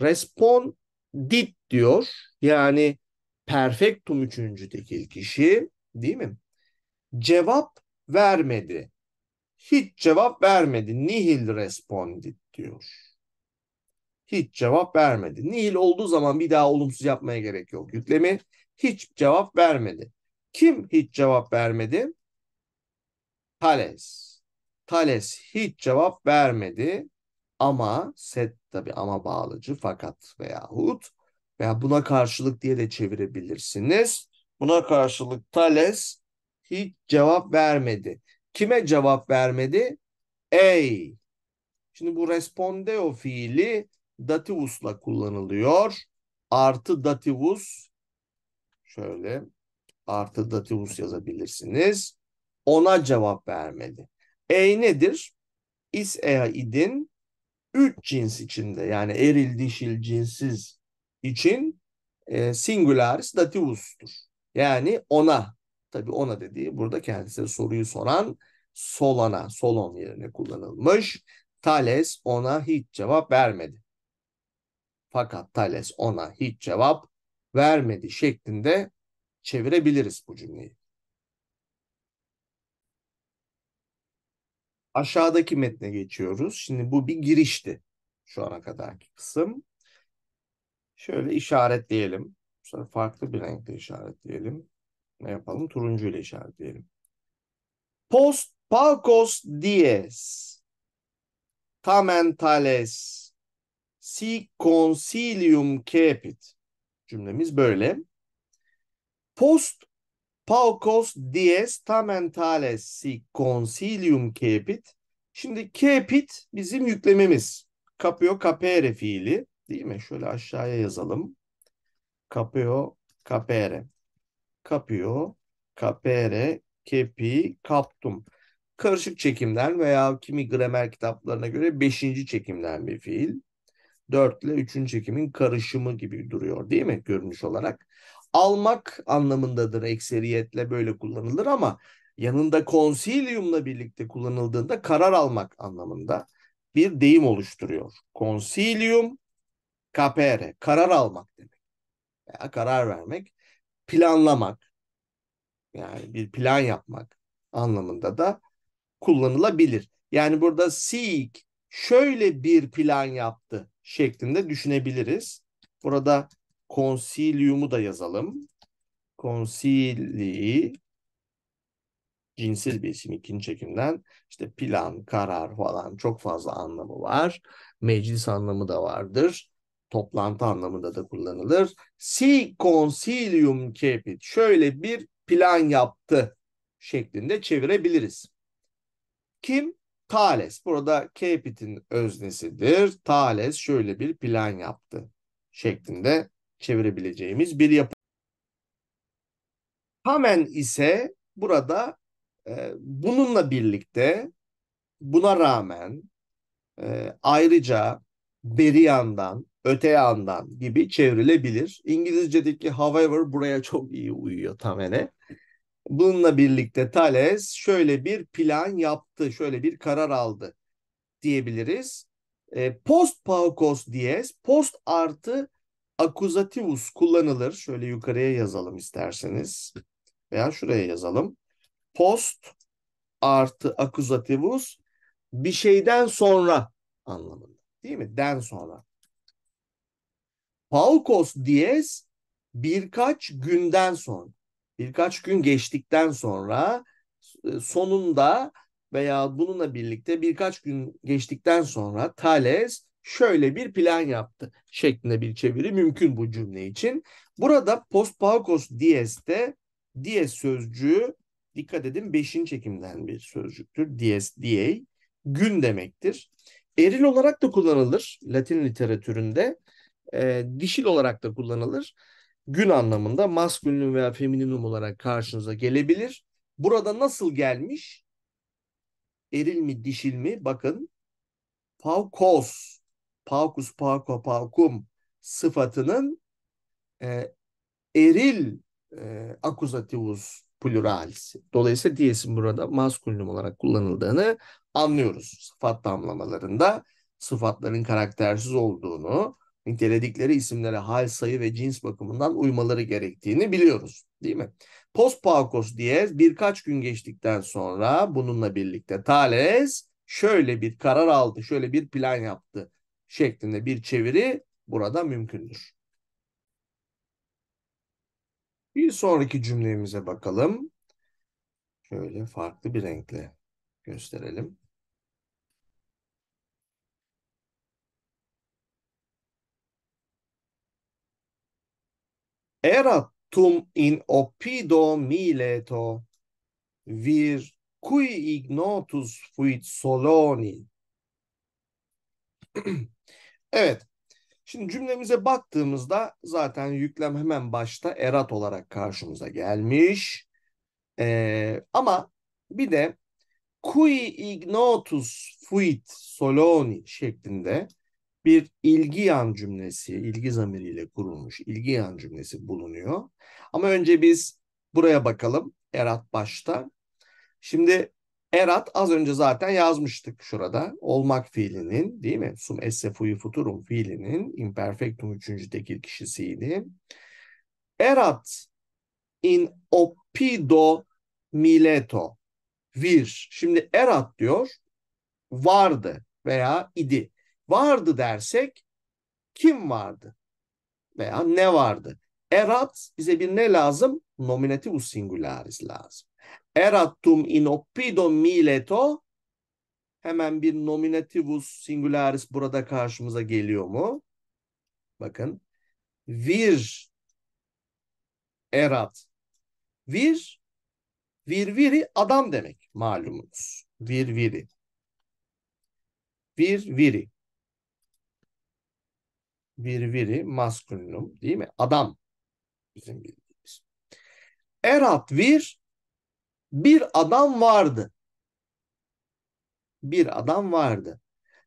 Respondit diyor. Yani perfectum üçüncü tekil kişi değil mi? cevap vermedi. Hiç cevap vermedi. Nihil responded diyor. Hiç cevap vermedi. Nihil olduğu zaman bir daha olumsuz yapmaya gerek yok. Yüklemi hiç cevap vermedi. Kim hiç cevap vermedi? Thales. Thales hiç cevap vermedi ama set tabi ama bağlıcı fakat veyahut veya buna karşılık diye de çevirebilirsiniz. Buna karşılık Thales hiç cevap vermedi. Kime cevap vermedi? Ey. Şimdi bu respondeo fiili dativusla kullanılıyor. Artı dativus şöyle artı dativus yazabilirsiniz. Ona cevap vermedi. Ey nedir? Is ea idin üç cins içinde yani eril dişil cinsiz için e, singularis dativustur. Yani ona Tabi ona dediği burada kendisine soruyu soran Solana, Solon yerine kullanılmış. Thales ona hiç cevap vermedi. Fakat Thales ona hiç cevap vermedi şeklinde çevirebiliriz bu cümleyi. Aşağıdaki metne geçiyoruz. Şimdi bu bir girişti şu ana kadarki kısım. Şöyle işaretleyelim. Sonra farklı bir renkte işaretleyelim ne yapalım? Turuncu ile işaretleyelim. Post Palcos dies tamentales si consilium capit. Cümlemiz böyle. Post Palcos dies tamentales si consilium capit. Şimdi capit bizim yüklememiz. Capio capere fiili değil mi? Şöyle aşağıya yazalım. Capio capere kapıyor, kapere, kepi, kaptum. Karışık çekimden veya kimi gramer kitaplarına göre beşinci çekimden bir fiil. Dört ile üçüncü çekimin karışımı gibi duruyor değil mi görünüş olarak? Almak anlamındadır ekseriyetle böyle kullanılır ama yanında konsiliumla birlikte kullanıldığında karar almak anlamında bir deyim oluşturuyor. Konsilium capere, karar almak demek Ya karar vermek planlamak yani bir plan yapmak anlamında da kullanılabilir. Yani burada seek şöyle bir plan yaptı şeklinde düşünebiliriz. Burada konsiliumu da yazalım. Konsili cinsiz bir isim ikinci çekimden. işte plan, karar falan çok fazla anlamı var. Meclis anlamı da vardır toplantı anlamında da kullanılır. Si consilium Capit şöyle bir plan yaptı şeklinde çevirebiliriz. Kim? Thales. Burada Capit'in öznesidir. Thales şöyle bir plan yaptı şeklinde çevirebileceğimiz bir yapı. Hemen ise burada e, bununla birlikte buna rağmen e, ayrıca beri yandan öte yandan gibi çevrilebilir. İngilizce'deki however buraya çok iyi uyuyor tamene. Bununla birlikte Thales şöyle bir plan yaptı, şöyle bir karar aldı diyebiliriz. E, post paukos dies, post artı akuzativus kullanılır. Şöyle yukarıya yazalım isterseniz veya şuraya yazalım. Post artı akuzativus bir şeyden sonra anlamında değil mi? Den sonra. Paukos Diez birkaç günden sonra, birkaç gün geçtikten sonra e, sonunda veya bununla birlikte birkaç gün geçtikten sonra Thales şöyle bir plan yaptı şeklinde bir çeviri mümkün bu cümle için. Burada post paukos dieste dies sözcüğü dikkat edin beşin çekimden bir sözcüktür. Dies die gün demektir. Eril olarak da kullanılır Latin literatüründe e, dişil olarak da kullanılır. Gün anlamında maskülinum veya femininum olarak karşınıza gelebilir. Burada nasıl gelmiş? Eril mi dişil mi? Bakın. Paukos, paukus, pauko, paukum sıfatının e, eril e, akuzativus pluralisi. Dolayısıyla diyesin burada maskülinum olarak kullanıldığını anlıyoruz. Sıfat damlamalarında sıfatların karaktersiz olduğunu, niteledikleri isimlere hal, sayı ve cins bakımından uymaları gerektiğini biliyoruz değil mi? Pospakos diyez, birkaç gün geçtikten sonra bununla birlikte Thales şöyle bir karar aldı, şöyle bir plan yaptı şeklinde bir çeviri burada mümkündür. Bir sonraki cümlemize bakalım. Şöyle farklı bir renkle gösterelim. erat tum in oppido mileto vir cui ignotus fuit soloni. evet. Şimdi cümlemize baktığımızda zaten yüklem hemen başta erat olarak karşımıza gelmiş. Ee, ama bir de cui ignotus fuit soloni şeklinde bir ilgi yan cümlesi, ilgi zamiriyle kurulmuş ilgi yan cümlesi bulunuyor. Ama önce biz buraya bakalım erat başta. Şimdi erat az önce zaten yazmıştık şurada. Olmak fiilinin değil mi? Sum esse fuyu futurum fiilinin imperfectum üçüncü tekil kişisiydi. Erat in oppido mileto vir. Şimdi erat diyor vardı veya idi vardı dersek kim vardı veya ne vardı? Erat bize bir ne lazım? Nominativus singularis lazım. Eratum in oppido mileto hemen bir nominativus singularis burada karşımıza geliyor mu? Bakın. Vir erat. Vir vir viri adam demek malumunuz. vir viri Vir viri maskulinum değil mi? Adam bizim bildiğimiz. Erat vir bir adam vardı. Bir adam vardı.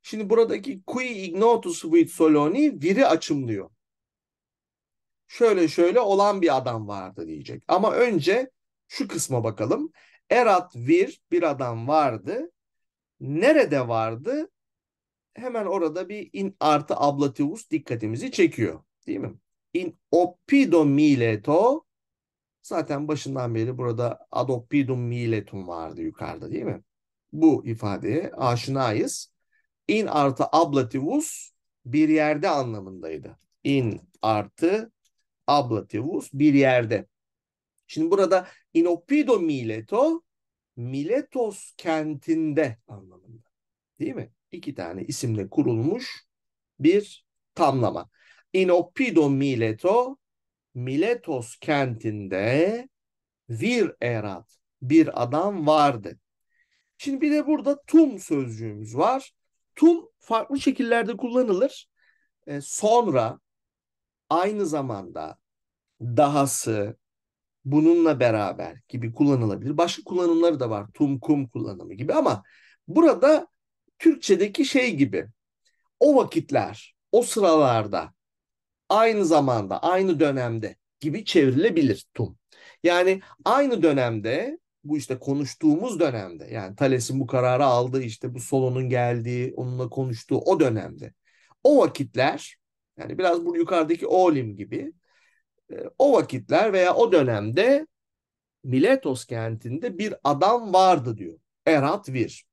Şimdi buradaki qui ignotus vuit soloni viri açımlıyor. Şöyle şöyle olan bir adam vardı diyecek. Ama önce şu kısma bakalım. Erat vir bir adam vardı. Nerede vardı? hemen orada bir in artı ablativus dikkatimizi çekiyor. Değil mi? In oppido mileto zaten başından beri burada ad oppidum miletum vardı yukarıda değil mi? Bu ifadeye aşinayız. In artı ablativus bir yerde anlamındaydı. In artı ablativus bir yerde. Şimdi burada in oppido mileto Miletos kentinde anlamında. Değil mi? iki tane isimle kurulmuş bir tamlama. In Oppido Mileto, Miletos kentinde vir erat, bir adam vardı. Şimdi bir de burada tum sözcüğümüz var. Tum farklı şekillerde kullanılır. E, sonra aynı zamanda dahası bununla beraber gibi kullanılabilir. Başka kullanımları da var. Tum kum kullanımı gibi ama burada Türkçedeki şey gibi. O vakitler, o sıralarda, aynı zamanda, aynı dönemde gibi çevrilebilir tum. Yani aynı dönemde bu işte konuştuğumuz dönemde yani Thales'in bu kararı aldığı işte bu Solon'un geldiği onunla konuştuğu o dönemde o vakitler yani biraz bu yukarıdaki olim gibi e, o vakitler veya o dönemde Miletos kentinde bir adam vardı diyor. Erat Vir.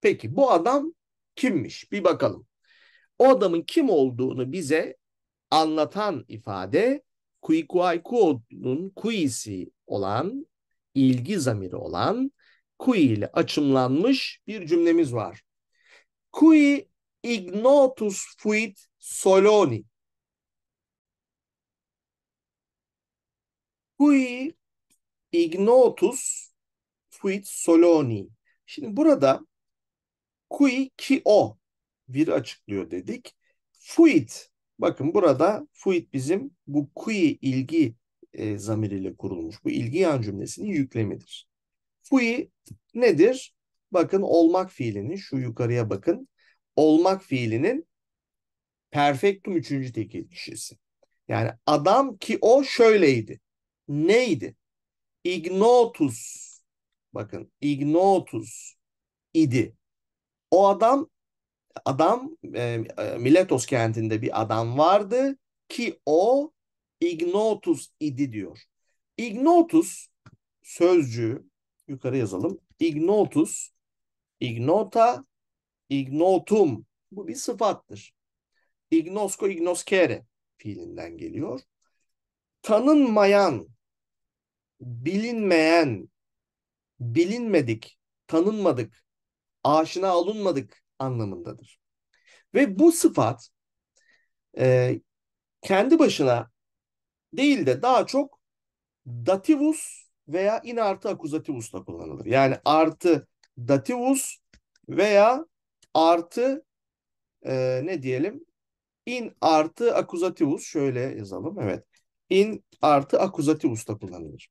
Peki bu adam kimmiş? Bir bakalım. O adamın kim olduğunu bize anlatan ifade Kuikuaikuo'nun kuisi olan, ilgi zamiri olan kui ile açımlanmış bir cümlemiz var. Kui ignotus fuit soloni. Qui ignotus fuit soloni. Şimdi burada Kui ki o bir açıklıyor dedik. Fuit bakın burada fuit bizim bu kui ilgi e, zamiriyle kurulmuş. Bu ilgi yan cümlesinin yüklemidir. Fui nedir? Bakın olmak fiilinin şu yukarıya bakın. Olmak fiilinin perfektum üçüncü tekil kişisi. Yani adam ki o şöyleydi. Neydi? Ignotus. Bakın ignotus idi. O adam adam e, e Miletos kentinde bir adam vardı ki o Ignotus idi diyor. Ignotus sözcüğü yukarı yazalım. Ignotus, ignota, ignotum. Bu bir sıfattır. Ignosco, ignoskere fiilinden geliyor. Tanınmayan, bilinmeyen, bilinmedik, tanınmadık aşina alınmadık anlamındadır. Ve bu sıfat e, kendi başına değil de daha çok dativus veya in artı akuzativus da kullanılır. Yani artı dativus veya artı e, ne diyelim in artı akuzativus şöyle yazalım evet in artı akuzativus da kullanılır.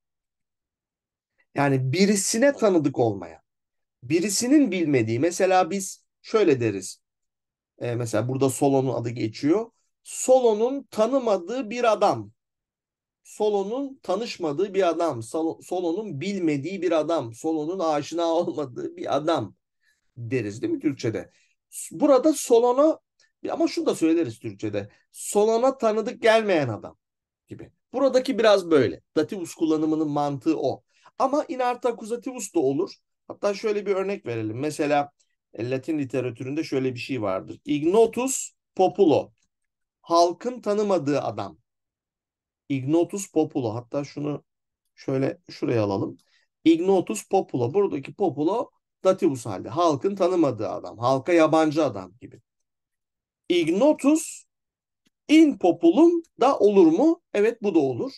Yani birisine tanıdık olmayan birisinin bilmediği mesela biz şöyle deriz. E, mesela burada Solon'un adı geçiyor. Solon'un tanımadığı bir adam. Solon'un tanışmadığı bir adam. Solon'un bilmediği bir adam. Solon'un aşina olmadığı bir adam deriz değil mi Türkçe'de? Burada Solon'a ama şunu da söyleriz Türkçe'de. Solon'a tanıdık gelmeyen adam gibi. Buradaki biraz böyle. Dativus kullanımının mantığı o. Ama inarta accusativus da olur. Hatta şöyle bir örnek verelim. Mesela e, Latin literatüründe şöyle bir şey vardır. Ignotus populo. Halkın tanımadığı adam. Ignotus populo. Hatta şunu şöyle şuraya alalım. Ignotus populo. Buradaki populo dativus halde. Halkın tanımadığı adam. Halka yabancı adam gibi. Ignotus in populum da olur mu? Evet bu da olur.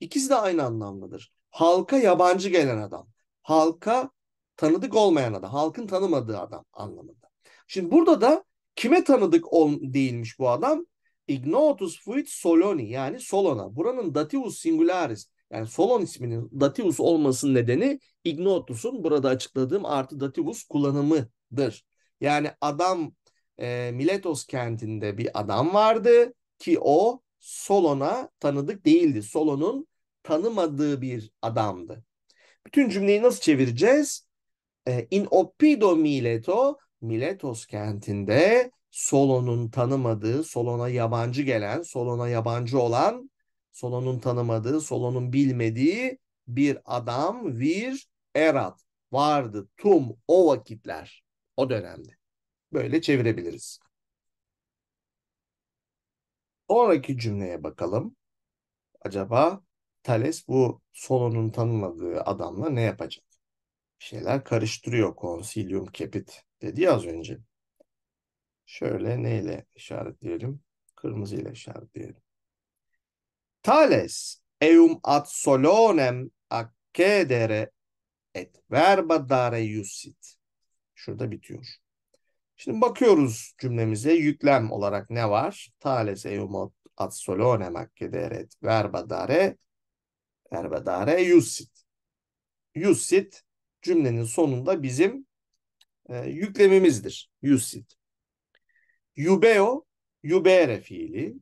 İkisi de aynı anlamlıdır. Halka yabancı gelen adam. Halka Tanıdık olmayan adam. Halkın tanımadığı adam anlamında. Şimdi burada da kime tanıdık ol değilmiş bu adam? Ignotus fuit soloni yani Solona. Buranın Dativus singularis yani Solon isminin Dativus olmasının nedeni Ignotus'un burada açıkladığım artı Dativus kullanımıdır. Yani adam e, Miletos kentinde bir adam vardı ki o Solon'a tanıdık değildi. Solon'un tanımadığı bir adamdı. Bütün cümleyi nasıl çevireceğiz? Ee, in Oppido Mileto, Miletos kentinde Solon'un tanımadığı, Solon'a yabancı gelen, Solon'a yabancı olan, Solon'un tanımadığı, Solon'un bilmediği bir adam, Vir erat vardı Tüm o vakitler, o dönemde. Böyle çevirebiliriz. Sonraki cümleye bakalım. Acaba Thales bu Solon'un tanımadığı adamla ne yapacak? şeyler karıştırıyor Consilium Capit dedi ya az önce. Şöyle neyle işaretleyelim? Kırmızı ile işaretleyelim. Tales eum ad solonem accedere et verba dare yusit. Şurada bitiyor. Şimdi bakıyoruz cümlemize yüklem olarak ne var? Tales eum ad solonem accedere et verba dare verba dare yusit. Yusit cümlenin sonunda bizim e, yüklememizdir. Yusid. Yubeo, yubere fiili.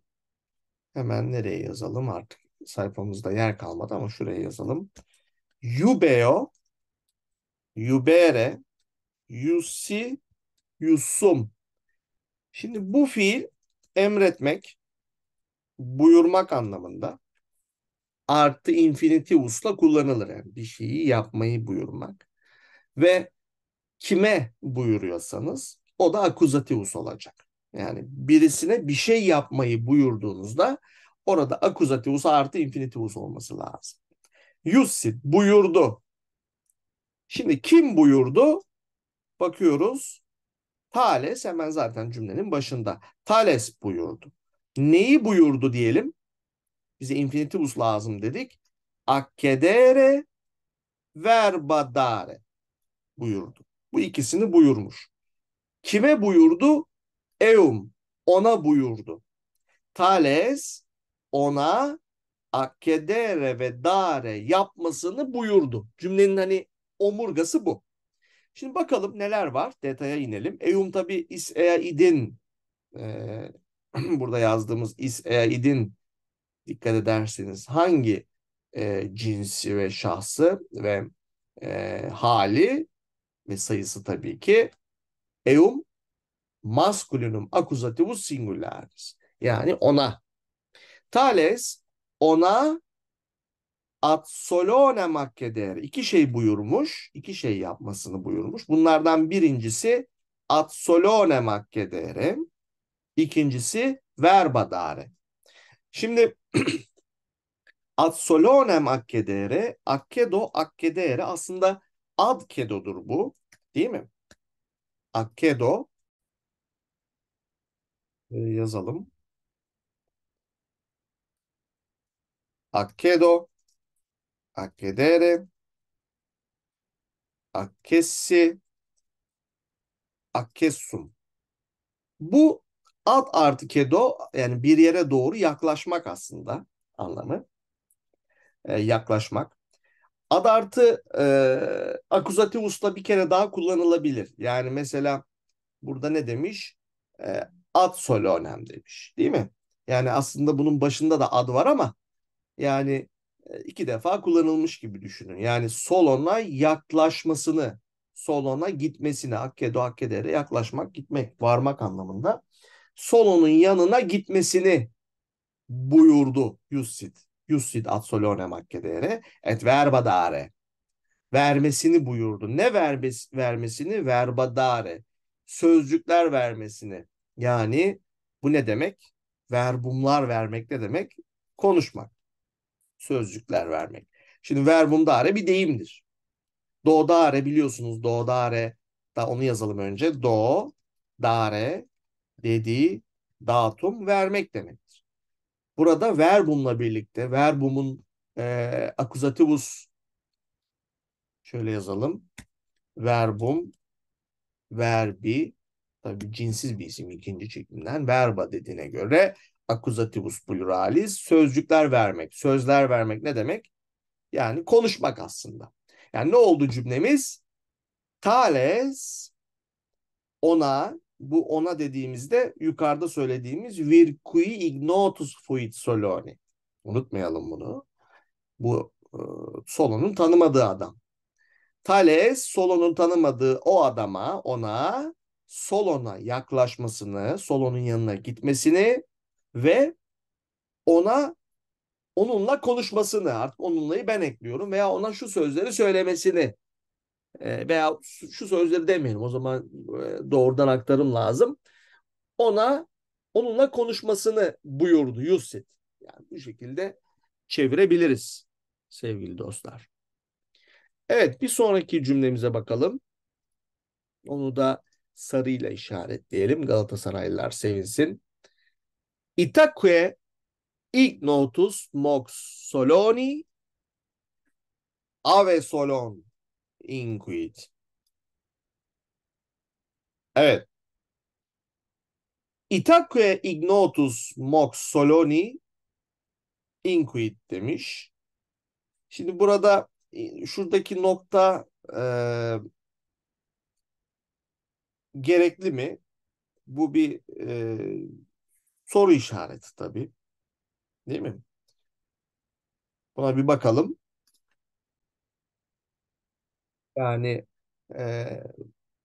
Hemen nereye yazalım artık sayfamızda yer kalmadı ama şuraya yazalım. Yubeo, yubere, yusi, yusum. Şimdi bu fiil emretmek, buyurmak anlamında artı infinitivusla kullanılır. Yani bir şeyi yapmayı buyurmak ve kime buyuruyorsanız o da akuzativus olacak. Yani birisine bir şey yapmayı buyurduğunuzda orada akuzativus artı infinitivus olması lazım. Yussit buyurdu. Şimdi kim buyurdu? Bakıyoruz. Thales hemen zaten cümlenin başında. Thales buyurdu. Neyi buyurdu diyelim? Bize infinitivus lazım dedik. Akkedere verbadare buyurdu. Bu ikisini buyurmuş. Kime buyurdu? Eum, ona buyurdu. Tales ona akkedere ve dare yapmasını buyurdu. Cümlenin hani omurgası bu. Şimdi bakalım neler var. Detaya inelim. Eum tabi is ea idin. Ee, burada yazdığımız is ea idin. Dikkat ederseniz hangi e, cinsi ve şahsı ve e, hali ve sayısı tabii ki eum masculinum accusativus singularis. Yani ona. Thales ona ad solone makkeder iki şey buyurmuş, iki şey yapmasını buyurmuş. Bunlardan birincisi ad solone makkedere, ikincisi verbadare. Şimdi ad solone makkedere, akkedo akkedere aslında Adkedo'dur bu. Değil mi? Akedo e, ee, yazalım. Akedo, akedere, akessi, akessum. Bu ad artı kedo yani bir yere doğru yaklaşmak aslında anlamı. E, yaklaşmak. Ad artı e, akuzativusla bir kere daha kullanılabilir. Yani mesela burada ne demiş? E, ad solonem demiş. Değil mi? Yani aslında bunun başında da ad var ama yani e, iki defa kullanılmış gibi düşünün. Yani solona yaklaşmasını, solona gitmesini, akkedo akkedere yaklaşmak, gitmek, varmak anlamında. Solonun yanına gitmesini buyurdu Yussit. Yussid Atsolone Makkedere et dare, Vermesini buyurdu. Ne vermesi, vermesini? dare. Sözcükler vermesini. Yani bu ne demek? Verbumlar vermek ne demek? Konuşmak. Sözcükler vermek. Şimdi verbum dare bir deyimdir. Do dare biliyorsunuz Do dare. da onu yazalım önce. Do, dare, dedi, datum vermek demek. Burada verbumla birlikte, verbumun e, akuzativus şöyle yazalım. Verbum, verbi, tabi cinsiz bir isim ikinci çekimden verba dediğine göre akuzativus pluralis sözcükler vermek, sözler vermek ne demek? Yani konuşmak aslında. Yani ne oldu cümlemiz? tales ona bu ona dediğimizde yukarıda söylediğimiz vir qui ignotus fuit soloni. Unutmayalım bunu. Bu e, Solon'un tanımadığı adam. Thales Solon'un tanımadığı o adama ona Solon'a yaklaşmasını, Solon'un yanına gitmesini ve ona onunla konuşmasını artık onunlayı ben ekliyorum veya ona şu sözleri söylemesini e, veya şu sözleri demeyelim o zaman e, doğrudan aktarım lazım. Ona onunla konuşmasını buyurdu Yusuf. Yani bu şekilde çevirebiliriz sevgili dostlar. Evet bir sonraki cümlemize bakalım. Onu da sarıyla işaretleyelim. Galatasaraylılar sevinsin. Itaque ignotus mox soloni ave solon Ingrid. Evet. Itaque ignotus mox soloni inquit demiş. Şimdi burada e, şuradaki nokta e, gerekli mi? Bu bir e, soru işareti tabii. Değil mi? Buna bir bakalım. Yani e,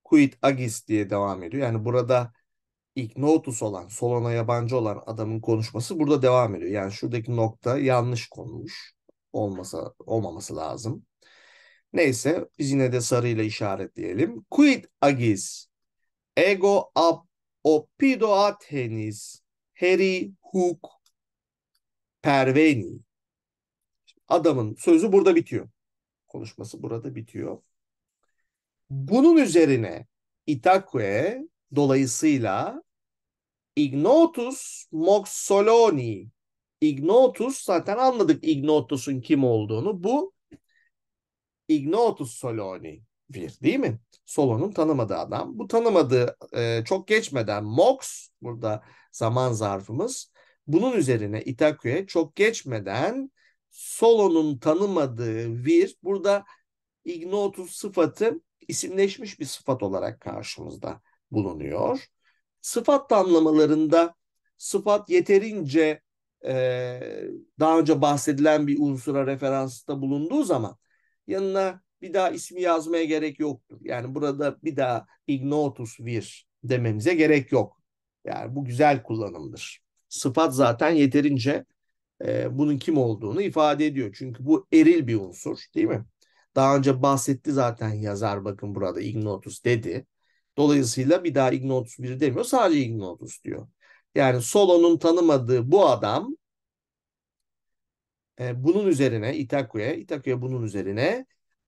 Quid Agis diye devam ediyor. Yani burada Ignotus olan, Solon'a yabancı olan adamın konuşması burada devam ediyor. Yani şuradaki nokta yanlış konmuş. Olmasa, olmaması lazım. Neyse biz yine de sarıyla işaretleyelim. Quid agis ego ab opido atenis heri huk perveni. Adamın sözü burada bitiyor. Konuşması burada bitiyor. Bunun üzerine Itakue dolayısıyla Ignotus Moxoloni Ignotus zaten anladık Ignotus'un kim olduğunu. Bu Ignotus Soloni bir değil mi? Solon'un tanımadığı adam. Bu tanımadığı e, çok geçmeden Mox burada zaman zarfımız. Bunun üzerine Itakü'ye çok geçmeden Solon'un tanımadığı Vir burada Ignotus sıfatı isimleşmiş bir sıfat olarak karşımızda bulunuyor. Sıfat tanımlamalarında sıfat yeterince e, daha önce bahsedilen bir unsura referansta bulunduğu zaman yanına bir daha ismi yazmaya gerek yoktur. Yani burada bir daha ignotus vir dememize gerek yok. Yani bu güzel kullanımdır. Sıfat zaten yeterince e, bunun kim olduğunu ifade ediyor. Çünkü bu eril bir unsur değil mi? Daha önce bahsetti zaten yazar bakın burada ignotus dedi. Dolayısıyla bir daha ignotus biri demiyor sadece ignotus diyor. Yani Solon'un tanımadığı bu adam e, bunun üzerine Itaku'ya, Itaku'ya bunun üzerine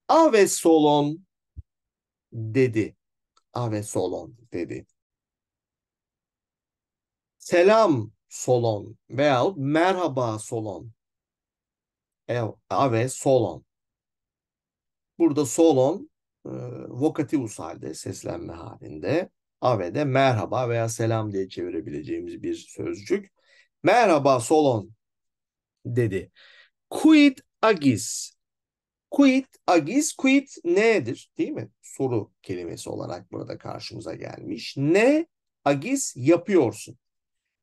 Ave Solon dedi. Ave Solon dedi. Selam Solon veyahut merhaba Solon. E, Ave Solon. Burada solon e, vokativus halde, seslenme halinde. Ave'de merhaba veya selam diye çevirebileceğimiz bir sözcük. Merhaba solon dedi. Quid agis. Quid agis, quid nedir değil mi? Soru kelimesi olarak burada karşımıza gelmiş. Ne agis yapıyorsun?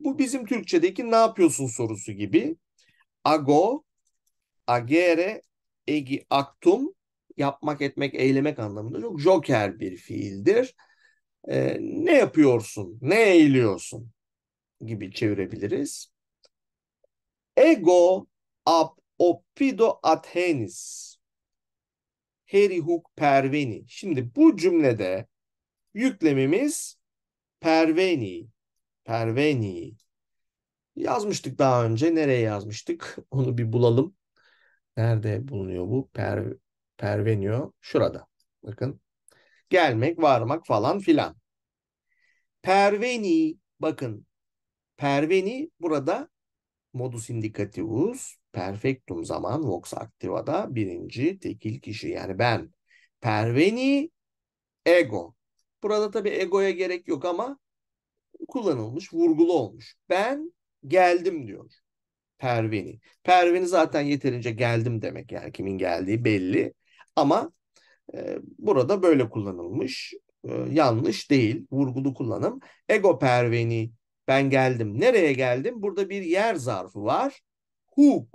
Bu bizim Türkçedeki ne yapıyorsun sorusu gibi. Ago, agere, egi actum yapmak, etmek, eylemek anlamında çok joker bir fiildir. E, ne yapıyorsun, ne eğiliyorsun gibi çevirebiliriz. Ego ab oppido athenis herihuk perveni. Şimdi bu cümlede yüklemimiz perveni. Perveni. Yazmıştık daha önce. Nereye yazmıştık? Onu bir bulalım. Nerede bulunuyor bu? Per, Pervenio şurada. Bakın. Gelmek, varmak falan filan. Perveni bakın. Perveni burada modus indicativus perfectum zaman vox activa'da birinci tekil kişi. Yani ben. Perveni ego. Burada tabii egoya gerek yok ama kullanılmış, vurgulu olmuş. Ben geldim diyor. Perveni. Perveni zaten yeterince geldim demek yani kimin geldiği belli. Ama e, burada böyle kullanılmış. E, yanlış değil. Vurgulu kullanım. Ego perveni ben geldim. Nereye geldim? Burada bir yer zarfı var. hook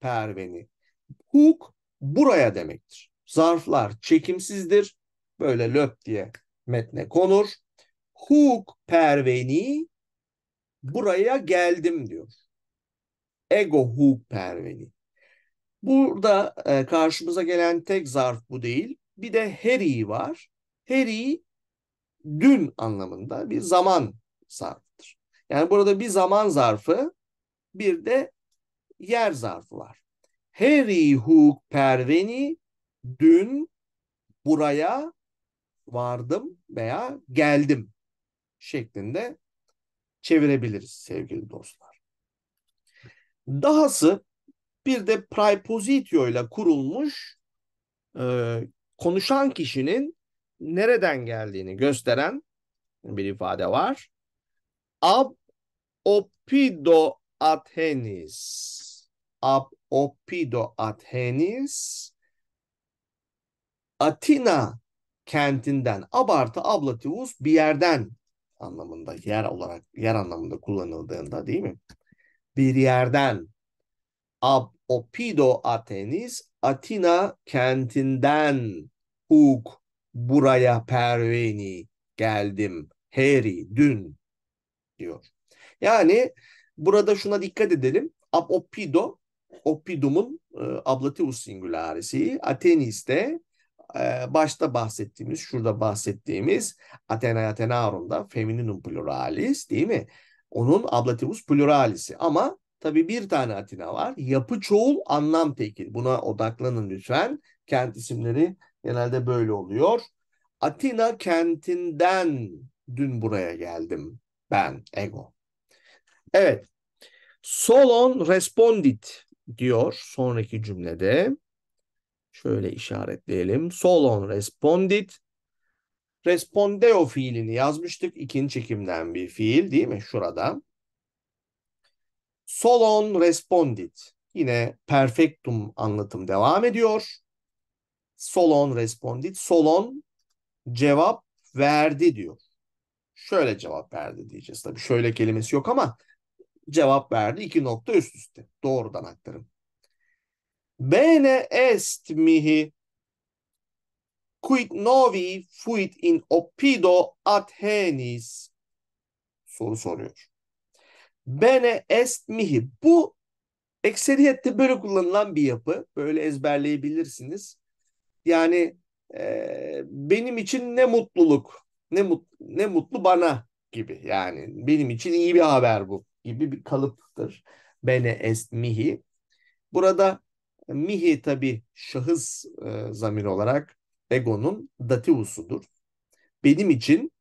perveni. hook buraya demektir. Zarflar çekimsizdir. Böyle löp diye metne konur. hook perveni buraya geldim diyor. Ego hook perveni. Burada e, karşımıza gelen tek zarf bu değil. Bir de heri var. Heri dün anlamında bir zaman zarfıdır. Yani burada bir zaman zarfı bir de yer zarfı var. Heri huk perveni dün buraya vardım veya geldim şeklinde çevirebiliriz sevgili dostlar. Dahası bir de praepozitio ile kurulmuş e, konuşan kişinin nereden geldiğini gösteren bir ifade var. Ab opido athenis. Ab opido athenis. Atina kentinden abartı ablativus bir yerden anlamında yer olarak yer anlamında kullanıldığında değil mi? Bir yerden ab Opido Atenis Atina kentinden huk buraya perveni geldim Harry, dün diyor. Yani burada şuna dikkat edelim. Ab Opido Opidum'un e, ablativus singularisi Atenis'te e, başta bahsettiğimiz şurada bahsettiğimiz Athena Atenarum'da femininum pluralis değil mi? Onun ablativus pluralisi ama Tabi bir tane Atina var. Yapı çoğul anlam tekil. Buna odaklanın lütfen. Kent isimleri genelde böyle oluyor. Atina kentinden dün buraya geldim ben ego. Evet. Solon respondit diyor sonraki cümlede. Şöyle işaretleyelim. Solon respondit. Respondeo fiilini yazmıştık. ikinci çekimden bir fiil değil mi? Şurada. Solon respondit. Yine perfectum anlatım devam ediyor. Solon respondit. Solon cevap verdi diyor. Şöyle cevap verdi diyeceğiz. Tabii şöyle kelimesi yok ama cevap verdi. iki nokta üst üste. Doğrudan aktarım. Bene est mihi quid novi fuit in oppido athenis soru soruyor. Bene est mihi. Bu ekseriyette böyle kullanılan bir yapı. Böyle ezberleyebilirsiniz. Yani e, benim için ne mutluluk, ne, mut, ne mutlu bana gibi. Yani benim için iyi bir haber bu gibi bir kalıptır. Bene est mihi. Burada mihi tabi şahıs e, zamir olarak egonun dativusudur. Benim için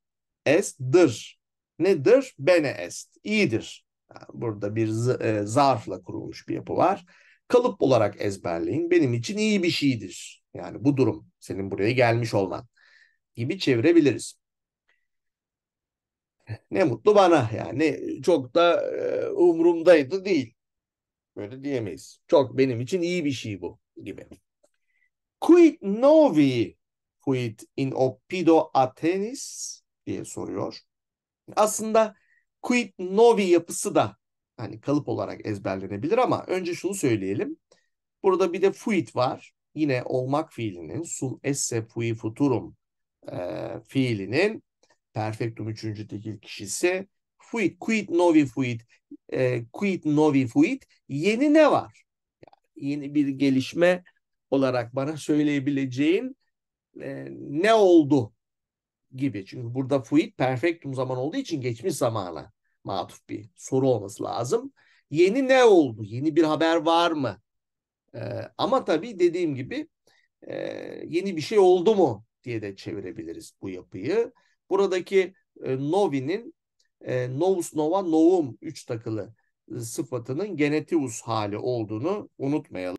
est'dır. Nedir? Bene est. İyidir. Yani burada bir e, zarfla kurulmuş bir yapı var. Kalıp olarak ezberleyin. Benim için iyi bir şeydir. Yani bu durum senin buraya gelmiş olman gibi çevirebiliriz. Ne mutlu bana yani çok da e, umurumdaydı değil. Böyle diyemeyiz. Çok benim için iyi bir şey bu gibi. Quid novi quid in oppido Atenis diye soruyor. Aslında Quid novi yapısı da hani kalıp olarak ezberlenebilir ama önce şunu söyleyelim. Burada bir de fuit var. Yine olmak fiilinin sum esse fui futurum e, fiilinin perfectum üçüncü tekil kişisi fuit, quid novi fuit, e, quid novi fuit yeni ne var? Yani yeni bir gelişme olarak bana söyleyebileceğin e, ne oldu gibi. Çünkü burada fuit perfectum zaman olduğu için geçmiş zamana matuf bir soru olması lazım. Yeni ne oldu? Yeni bir haber var mı? Ee, ama tabii dediğim gibi e, yeni bir şey oldu mu diye de çevirebiliriz bu yapıyı. Buradaki e, Novi'nin e, Novus Nova Novum 3 takılı e, sıfatının genetius hali olduğunu unutmayalım.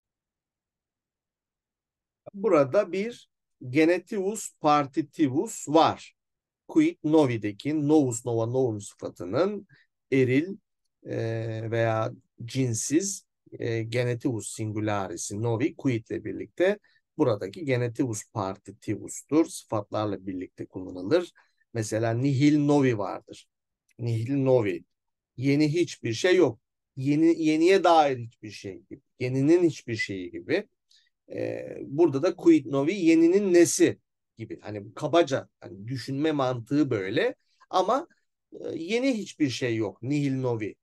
Burada bir genetius partitivus var quid novi'deki novus nova novum sıfatının eril e, veya cinsiz e, genetivus singularisi novi quid ile birlikte buradaki genetivus partitivus'tur. Sıfatlarla birlikte kullanılır. Mesela nihil novi vardır. Nihil novi. Yeni hiçbir şey yok. Yeni yeniye dair hiçbir şey gibi. Yeninin hiçbir şeyi gibi. Ee, burada da quid novi yeninin nesi gibi. Hani kabaca hani düşünme mantığı böyle ama e, yeni hiçbir şey yok nihil novi.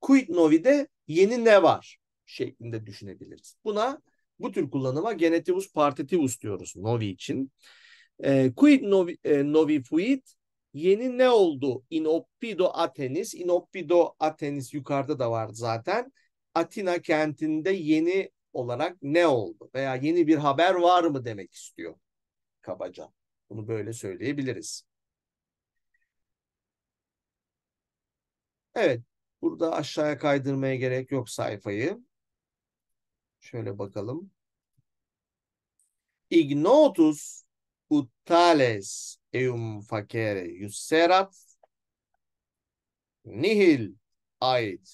Quid de yeni ne var şeklinde düşünebiliriz. Buna bu tür kullanıma genetivus partitivus diyoruz novi için. E, quid novi, e, novi fuit yeni ne oldu? in oppido Atenis. in oppido Atenis yukarıda da var zaten. Atina kentinde yeni olarak ne oldu? Veya yeni bir haber var mı demek istiyor kabaca. Bunu böyle söyleyebiliriz. Evet, burada aşağıya kaydırmaya gerek yok sayfayı. Şöyle bakalım. Ignotus ut tales eum facere iusserat nihil ait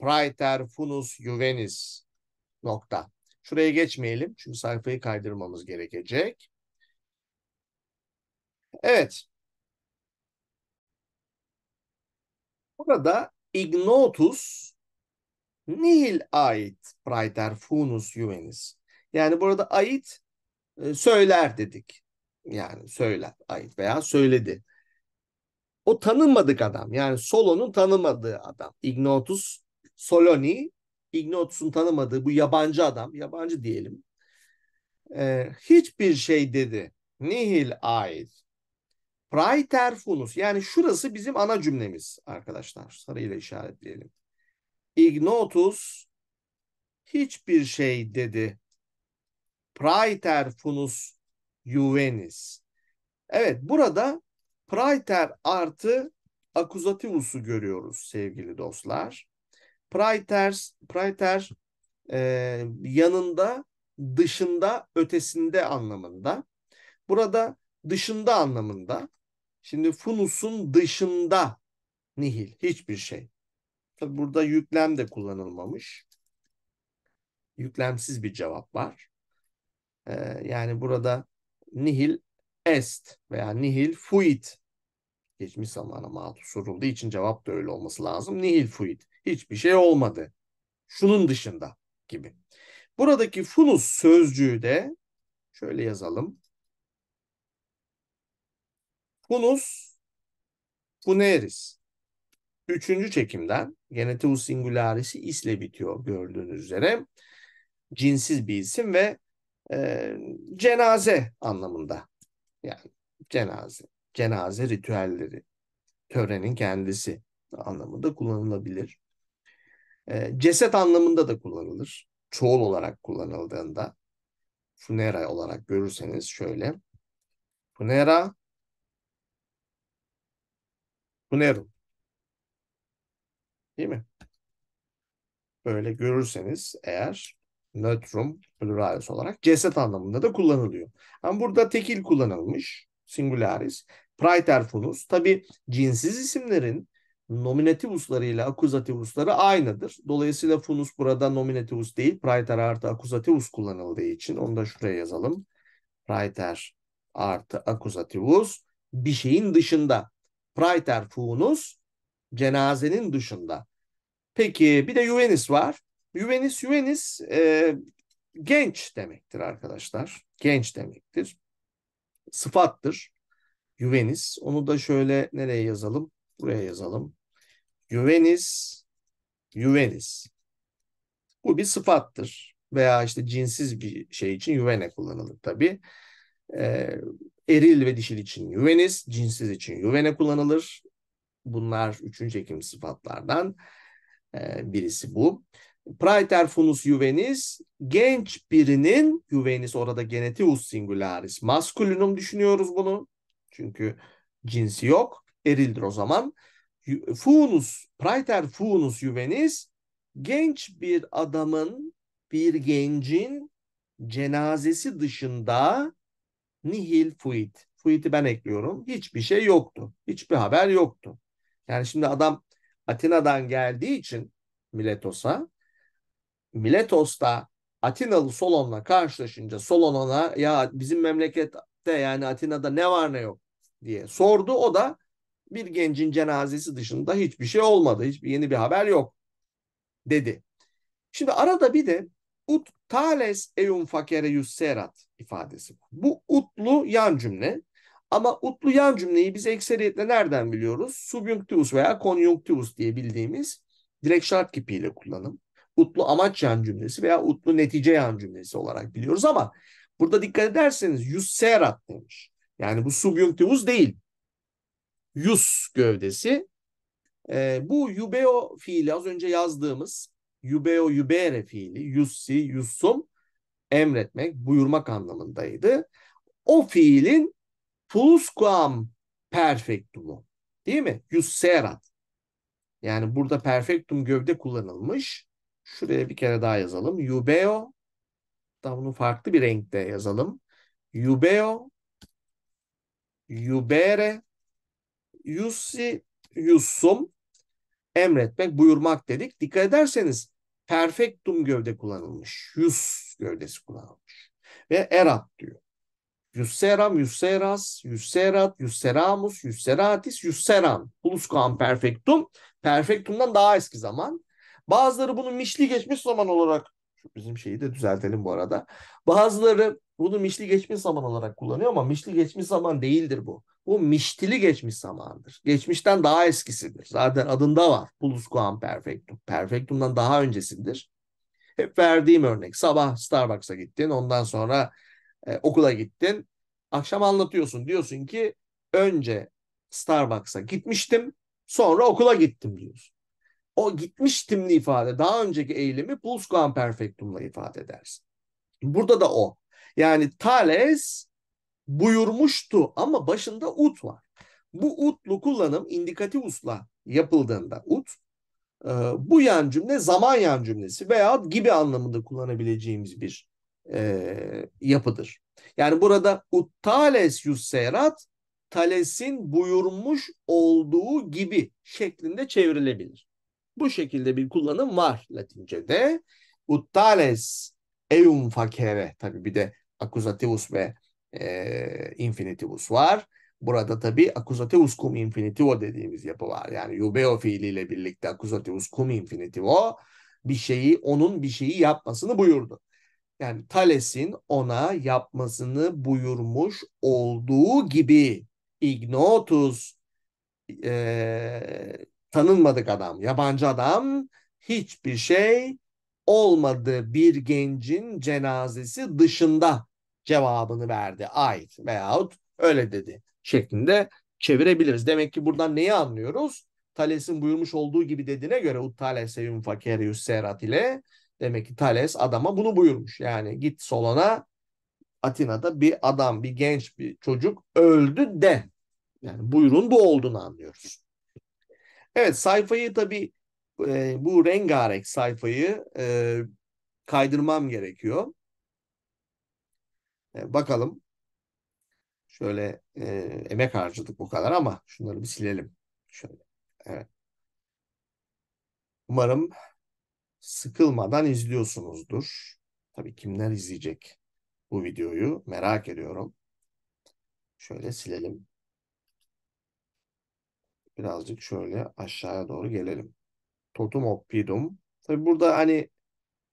praeter funus juvenis nokta. Şuraya geçmeyelim çünkü sayfayı kaydırmamız gerekecek. Evet. Burada ignotus nihil ait praeter funus juvenis. Yani burada ait e, söyler dedik. Yani söyler ait veya söyledi. O tanınmadık adam. Yani Solon'un tanımadığı adam. Ignotus Soloni İgni tanımadığı bu yabancı adam, yabancı diyelim. E, hiçbir şey dedi. Nihil ait. Praeter Praeterfunus yani şurası bizim ana cümlemiz arkadaşlar. Sarıyla işaretleyelim. Ignotus hiçbir şey dedi. Praeter Praeterfunus juvenis. Evet burada praeter artı akuzativusu görüyoruz sevgili dostlar. Prayters, praeter e, yanında, dışında, ötesinde anlamında. Burada dışında anlamında. Şimdi funusun dışında nihil, hiçbir şey. Tabi burada yüklem de kullanılmamış. Yüklemsiz bir cevap var. E, yani burada nihil est veya nihil fuit geçmiş zamana mahsus sorulduğu için cevap da öyle olması lazım. Nihil fuit hiçbir şey olmadı. Şunun dışında gibi. Buradaki funus sözcüğü de şöyle yazalım. Funus funeris. Üçüncü çekimden genitivus singularis'i isle bitiyor gördüğünüz üzere. Cinsiz bir isim ve e, cenaze anlamında. Yani cenaze, cenaze ritüelleri, törenin kendisi anlamında kullanılabilir. E, ceset anlamında da kullanılır. Çoğul olarak kullanıldığında funera olarak görürseniz şöyle. Funera funerum. Değil mi? Böyle görürseniz eğer nötrum pluralis olarak ceset anlamında da kullanılıyor. Ama burada tekil kullanılmış singularis. Praeter funus. Tabi cinsiz isimlerin nominatif uslarıyla akuzatif aynıdır. Dolayısıyla funus burada nominativus değil, praeter artı akuzativus kullanıldığı için onu da şuraya yazalım. Praeter artı akuzativus bir şeyin dışında. Praeter funus cenazenin dışında. Peki bir de juvenis var. Juvenis, juvenis e, genç demektir arkadaşlar. Genç demektir. Sıfattır. Juvenis. Onu da şöyle nereye yazalım? Buraya yazalım. Güveniz, güveniz. Bu bir sıfattır. Veya işte cinsiz bir şey için yüvene kullanılır tabi. Ee, eril ve dişil için yüveniz, cinsiz için yüvene kullanılır. Bunlar üçüncü ekim sıfatlardan e, birisi bu. Praeter funus juvenis genç birinin juvenis orada genetius singularis masculinum düşünüyoruz bunu. Çünkü cinsi yok. Erildir o zaman. Funus, praeter funus juvenis genç bir adamın, bir gencin cenazesi dışında nihil fuit. Fuit'i ben ekliyorum. Hiçbir şey yoktu. Hiçbir haber yoktu. Yani şimdi adam Atina'dan geldiği için Miletos'a Miletos'ta Atinalı Solon'la karşılaşınca Solon ona ya bizim memlekette yani Atina'da ne var ne yok diye sordu. O da bir gencin cenazesi dışında hiçbir şey olmadı. Hiçbir yeni bir haber yok dedi. Şimdi arada bir de ut tales eum fakere yusserat ifadesi var. Bu utlu yan cümle ama utlu yan cümleyi biz ekseriyetle nereden biliyoruz? Subjunctivus veya konjunktivus diye bildiğimiz direkt şart kipiyle kullanım. Utlu amaç yan cümlesi veya utlu netice yan cümlesi olarak biliyoruz ama burada dikkat ederseniz yusserat demiş. Yani bu subjunctivus değil yus gövdesi. E, bu yubeo fiili az önce yazdığımız yubeo yubere fiili yussi yussum emretmek, buyurmak anlamındaydı. O fiilin plusquam perfectumu değil mi? Yusserat. Yani burada perfectum gövde kullanılmış. Şuraya bir kere daha yazalım. Yubeo da bunu farklı bir renkte yazalım. Yubeo yubere Yusi yussum emretmek, buyurmak dedik. Dikkat ederseniz perfectum gövde kullanılmış. Yus gövdesi kullanılmış. Ve erat diyor. Yusseram, Yusseras, Yusserat, Yusseramus, Yusseratis, Yusseran. Pluskam perfectum. Perfectum'dan daha eski zaman. Bazıları bunu mişli geçmiş zaman olarak şu bizim şeyi de düzeltelim bu arada. Bazıları bunu mişli geçmiş zaman olarak kullanıyor ama mişli geçmiş zaman değildir bu. Bu miştili geçmiş zamandır. Geçmişten daha eskisidir. Zaten adında var. Plus quam perfectum. Perfectum'dan daha öncesidir. Hep verdiğim örnek. Sabah Starbucks'a gittin. Ondan sonra e, okula gittin. Akşam anlatıyorsun. Diyorsun ki önce Starbucks'a gitmiştim. Sonra okula gittim diyorsun o gitmiş timli ifade daha önceki eylemi pulsquam perfectumla ifade edersin. Burada da o. Yani Thales buyurmuştu ama başında ut var. Bu utlu kullanım indikatif usla yapıldığında ut e, bu yan cümle zaman yan cümlesi veya gibi anlamında kullanabileceğimiz bir e, yapıdır. Yani burada ut Thales yusserat Thales'in buyurmuş olduğu gibi şeklinde çevrilebilir. Bu şekilde bir kullanım var Latince'de. Uttales eum fakere. Tabii bir de akuzativus ve e, infinitivus var. Burada tabi akuzativus cum infinitivo dediğimiz yapı var. Yani yubeo fiiliyle birlikte akuzativus cum infinitivo bir şeyi onun bir şeyi yapmasını buyurdu. Yani Thales'in ona yapmasını buyurmuş olduğu gibi ignotus e, tanınmadık adam, yabancı adam hiçbir şey olmadığı bir gencin cenazesi dışında cevabını verdi. Ait veyahut öyle dedi şeklinde çevirebiliriz. Demek ki buradan neyi anlıyoruz? Thales'in buyurmuş olduğu gibi dediğine göre Uttaleseyum fakerius serat ile demek ki Thales adama bunu buyurmuş. Yani git Solon'a Atina'da bir adam, bir genç bir çocuk öldü de. Yani buyurun bu olduğunu anlıyoruz. Evet sayfayı tabii e, bu rengarenk sayfayı e, kaydırmam gerekiyor. E, bakalım. Şöyle e, emek harcadık bu kadar ama şunları bir silelim. Şöyle. Evet. Umarım sıkılmadan izliyorsunuzdur. Tabii kimler izleyecek bu videoyu merak ediyorum. Şöyle silelim birazcık şöyle aşağıya doğru gelelim. Totum oppidum. Tabi burada hani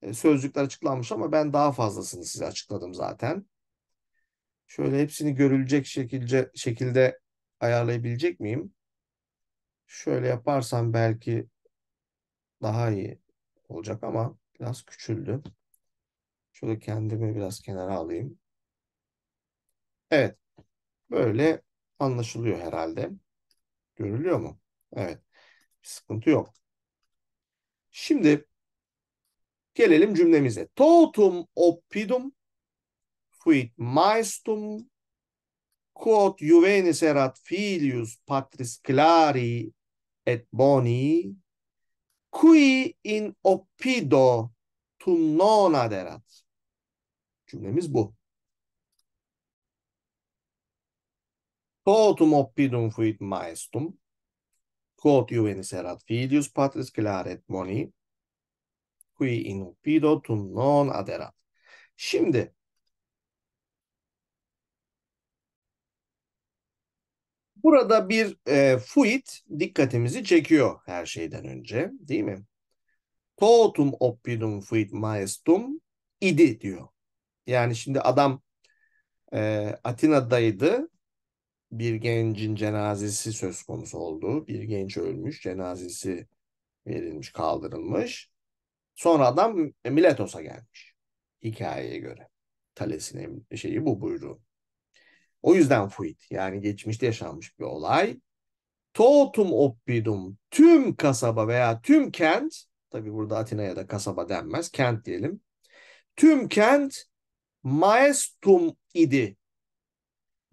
e, sözlükler açıklanmış ama ben daha fazlasını size açıkladım zaten. Şöyle hepsini görülecek şekilde, şekilde ayarlayabilecek miyim? Şöyle yaparsam belki daha iyi olacak ama biraz küçüldü. Şöyle kendimi biraz kenara alayım. Evet. Böyle anlaşılıyor herhalde. Görülüyor mu? Evet. Bir sıkıntı yok. Şimdi gelelim cümlemize. Totum oppidum fuit maestum quod juvenis erat filius patris clari et boni qui in oppido tum non aderat. Cümlemiz bu. Totum oppidum fuit maestum. Quod juvenis erat filius patris claret moni. Qui in oppido tum non aderat. Şimdi Burada bir e, fuit dikkatimizi çekiyor her şeyden önce değil mi? Totum oppidum fuit maestum idi diyor. Yani şimdi adam e, Atina'daydı bir gencin cenazesi söz konusu oldu. Bir genç ölmüş, cenazesi verilmiş, kaldırılmış. Sonra adam e, Miletos'a gelmiş. Hikayeye göre. Thales'in şeyi bu buyruğu. O yüzden fuit yani geçmişte yaşanmış bir olay. Totum oppidum tüm kasaba veya tüm kent tabi burada Atina'ya da kasaba denmez kent diyelim. Tüm kent maestum idi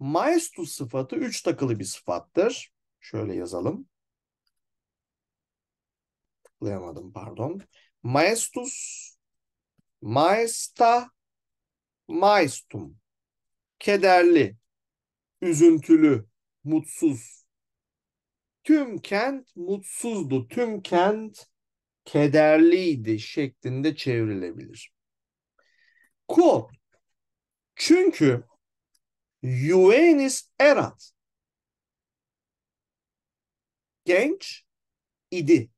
Maestus sıfatı üç takılı bir sıfattır. Şöyle yazalım. Tıklayamadım pardon. Maestus, maesta, maestum. Kederli, üzüntülü, mutsuz. Tüm kent mutsuzdu, tüm kent kederliydi şeklinde çevrilebilir. Quote. Çünkü Juvenis erat. Genç idi.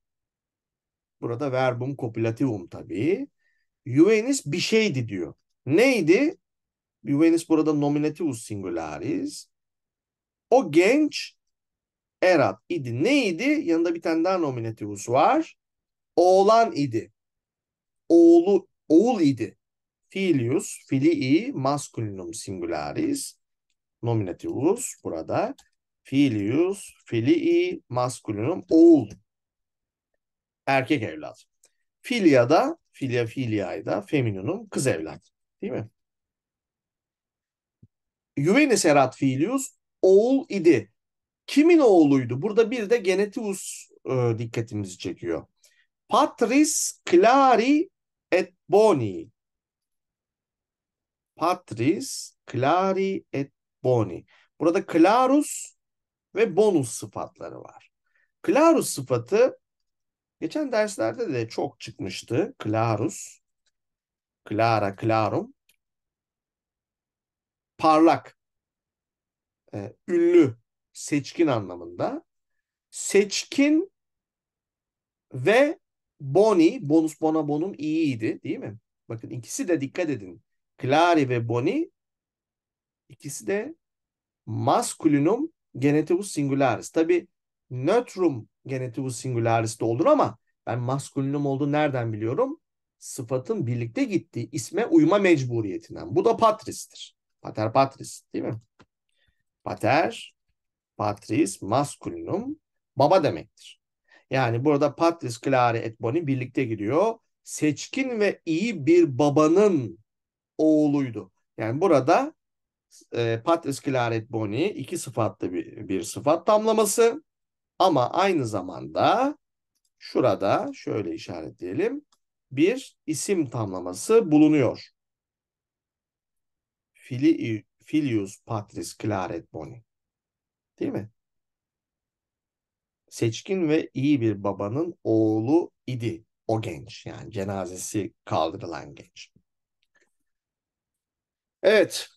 Burada verbum copulativum tabii. Juvenis bir şeydi diyor. Neydi? Juvenis burada nominativus singularis. O genç erat idi. Neydi? Yanında bir tane daha nominativus var. Oğlan idi. Oğlu, oğul idi. Filius, filii, masculinum singularis nominativus burada filius, filii, maskulinum, oğul. Erkek evlat. Filia da, filia filiae da femininum, kız evlat. Değil mi? Juvenis erat filius, oğul idi. Kimin oğluydu? Burada bir de genetivus e, dikkatimizi çekiyor. Patris Clari et Boni. Patris Clari et boni. Burada Clarus ve bonus sıfatları var. Clarus sıfatı geçen derslerde de çok çıkmıştı. Clarus, clara, clarum. Parlak, e, ünlü, seçkin anlamında. Seçkin ve boni, bonus bona bonum iyiydi değil mi? Bakın ikisi de dikkat edin. Clari ve boni İkisi de masculinum genitivus singularis. Tabi nötrum genitivus singularis de olur ama ben maskulinum olduğu nereden biliyorum? Sıfatın birlikte gittiği isme uyma mecburiyetinden. Bu da patristir. Pater patris değil mi? Pater, patris, maskulinum baba demektir. Yani burada patris, clare et boni birlikte gidiyor. Seçkin ve iyi bir babanın oğluydu. Yani burada e, patris claret boni iki sıfatlı bir, bir sıfat tamlaması ama aynı zamanda şurada şöyle işaretleyelim bir isim tamlaması bulunuyor. Fili, filius patris claret boni. Değil mi? Seçkin ve iyi bir babanın oğlu idi o genç. Yani cenazesi kaldırılan genç. Evet.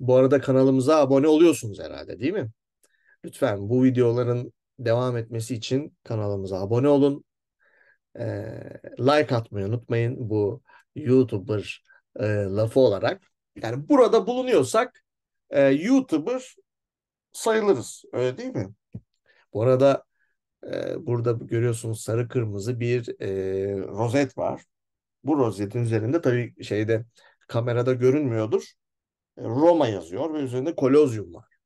Bu arada kanalımıza abone oluyorsunuz herhalde değil mi? Lütfen bu videoların devam etmesi için kanalımıza abone olun. Ee, like atmayı unutmayın bu YouTuber e, lafı olarak. Yani burada bulunuyorsak e, YouTuber sayılırız öyle değil mi? Bu arada e, burada görüyorsunuz sarı kırmızı bir e, rozet var. Bu rozetin üzerinde tabii şeyde kamerada görünmüyordur. E, Roma yazıyor ve üzerinde kolozyum var.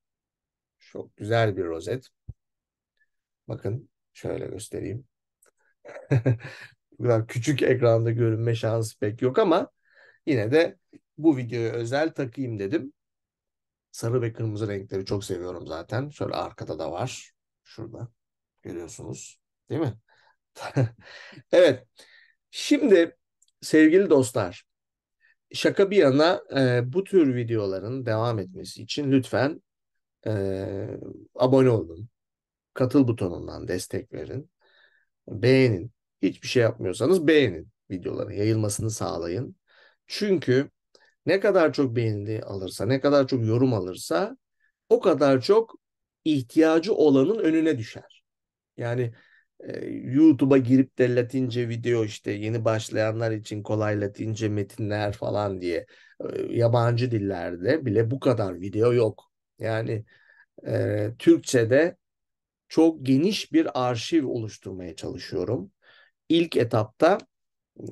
Çok güzel bir rozet. Bakın şöyle göstereyim. Bu kadar küçük ekranda görünme şansı pek yok ama yine de bu videoya özel takayım dedim. Sarı ve kırmızı renkleri çok seviyorum zaten. Şöyle arkada da var. Şurada görüyorsunuz. Değil mi? evet. Şimdi sevgili dostlar şaka bir yana e, bu tür videoların devam etmesi için lütfen e, abone olun. Katıl butonundan destek verin. Beğenin. Hiçbir şey yapmıyorsanız beğenin videoların Yayılmasını sağlayın. Çünkü ne kadar çok beğeni alırsa, ne kadar çok yorum alırsa o kadar çok ihtiyacı olanın önüne düşer. Yani ee, YouTube'a girip de Latince video işte yeni başlayanlar için kolay Latince metinler falan diye e, yabancı dillerde bile bu kadar video yok. Yani e, Türkçe'de çok geniş bir arşiv oluşturmaya çalışıyorum. İlk etapta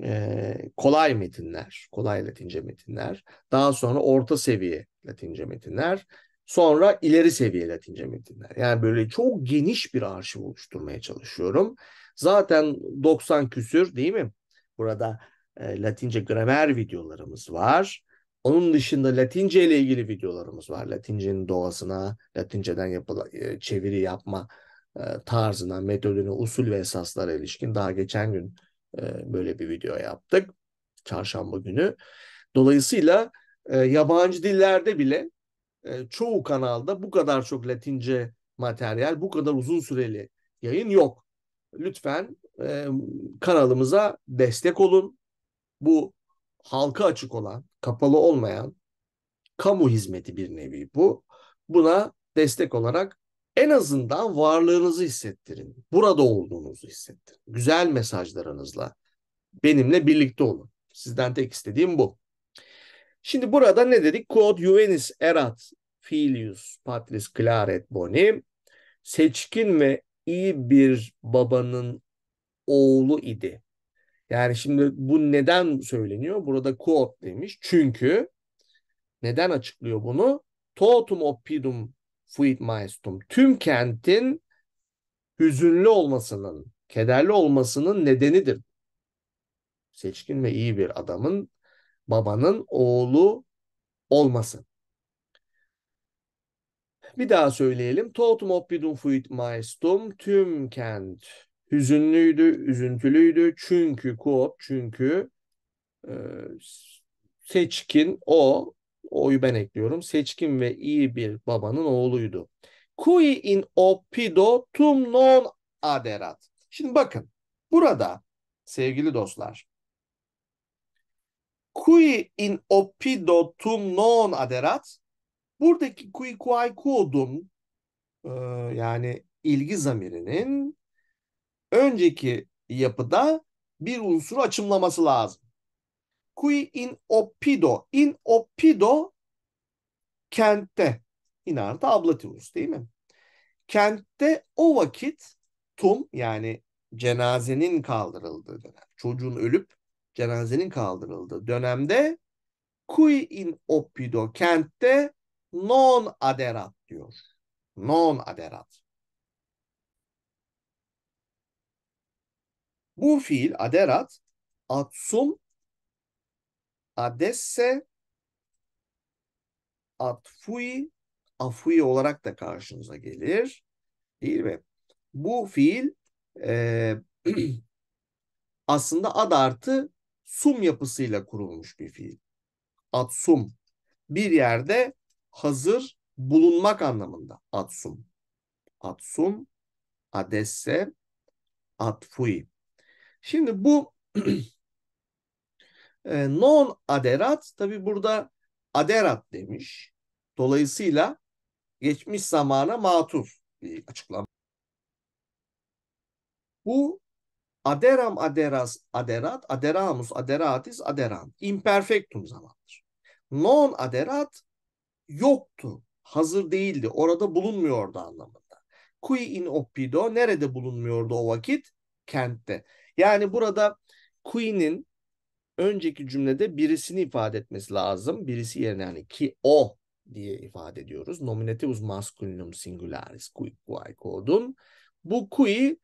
e, kolay metinler, kolay Latince metinler. Daha sonra orta seviye Latince metinler. Sonra ileri seviye Latince metinler. Yani böyle çok geniş bir arşiv oluşturmaya çalışıyorum. Zaten 90 küsür değil mi? Burada e, Latince gramer videolarımız var. Onun dışında Latince ile ilgili videolarımız var. Latince'nin doğasına, Latince'den yapıla, e, çeviri yapma e, tarzına, metoduna, usul ve esaslara ilişkin daha geçen gün e, böyle bir video yaptık. Çarşamba günü. Dolayısıyla e, yabancı dillerde bile e, çoğu kanalda bu kadar çok Latince materyal, bu kadar uzun süreli yayın yok. Lütfen e, kanalımıza destek olun. Bu halka açık olan, kapalı olmayan kamu hizmeti bir nevi bu. Buna destek olarak en azından varlığınızı hissettirin. Burada olduğunuzu hissettirin. Güzel mesajlarınızla benimle birlikte olun. Sizden tek istediğim bu. Şimdi burada ne dedik? Quod juvenis erat filius patris claret boni. Seçkin ve iyi bir babanın oğlu idi. Yani şimdi bu neden söyleniyor? Burada quod demiş. Çünkü neden açıklıyor bunu? Totum oppidum fuit maestum. Tüm kentin hüzünlü olmasının, kederli olmasının nedenidir. Seçkin ve iyi bir adamın babanın oğlu olmasın. Bir daha söyleyelim. Totum mobbidum fuit maestum tüm kent. Hüzünlüydü, üzüntülüydü. Çünkü koop, çünkü e, seçkin o, o'yu ben ekliyorum. Seçkin ve iyi bir babanın oğluydu. Kui in oppido tum non aderat. Şimdi bakın burada sevgili dostlar Cui in opido tum non aderat. Buradaki cui quae quodum e, yani ilgi zamirinin önceki yapıda bir unsuru açımlaması lazım. Cui in opido In opido kentte. in artı ablatius değil mi? Kentte o vakit tum yani cenazenin kaldırıldığı dönem. Çocuğun ölüp cenazenin kaldırıldığı dönemde cui in oppido kentte non aderat diyor. Non aderat. Bu fiil aderat atsum adesse atfui afui olarak da karşınıza gelir. Değil mi? Bu fiil e, aslında ad artı sum yapısıyla kurulmuş bir fiil. Atsum bir yerde hazır bulunmak anlamında atsum. Atsum, adesse, atfui. Şimdi bu e, non aderat tabi burada aderat demiş. Dolayısıyla geçmiş zamana matur bir açıklama. Bu Aderam aderas aderat, aderamus aderatis aderan. Imperfectum zamandır. Non aderat yoktu, hazır değildi, orada bulunmuyordu anlamında. Qui in oppido nerede bulunmuyordu o vakit? Kentte. Yani burada Qui'nin önceki cümlede birisini ifade etmesi lazım. Birisi yerine yani ki o diye ifade ediyoruz. Nominativus masculinum singularis qui quae codum. Bu qui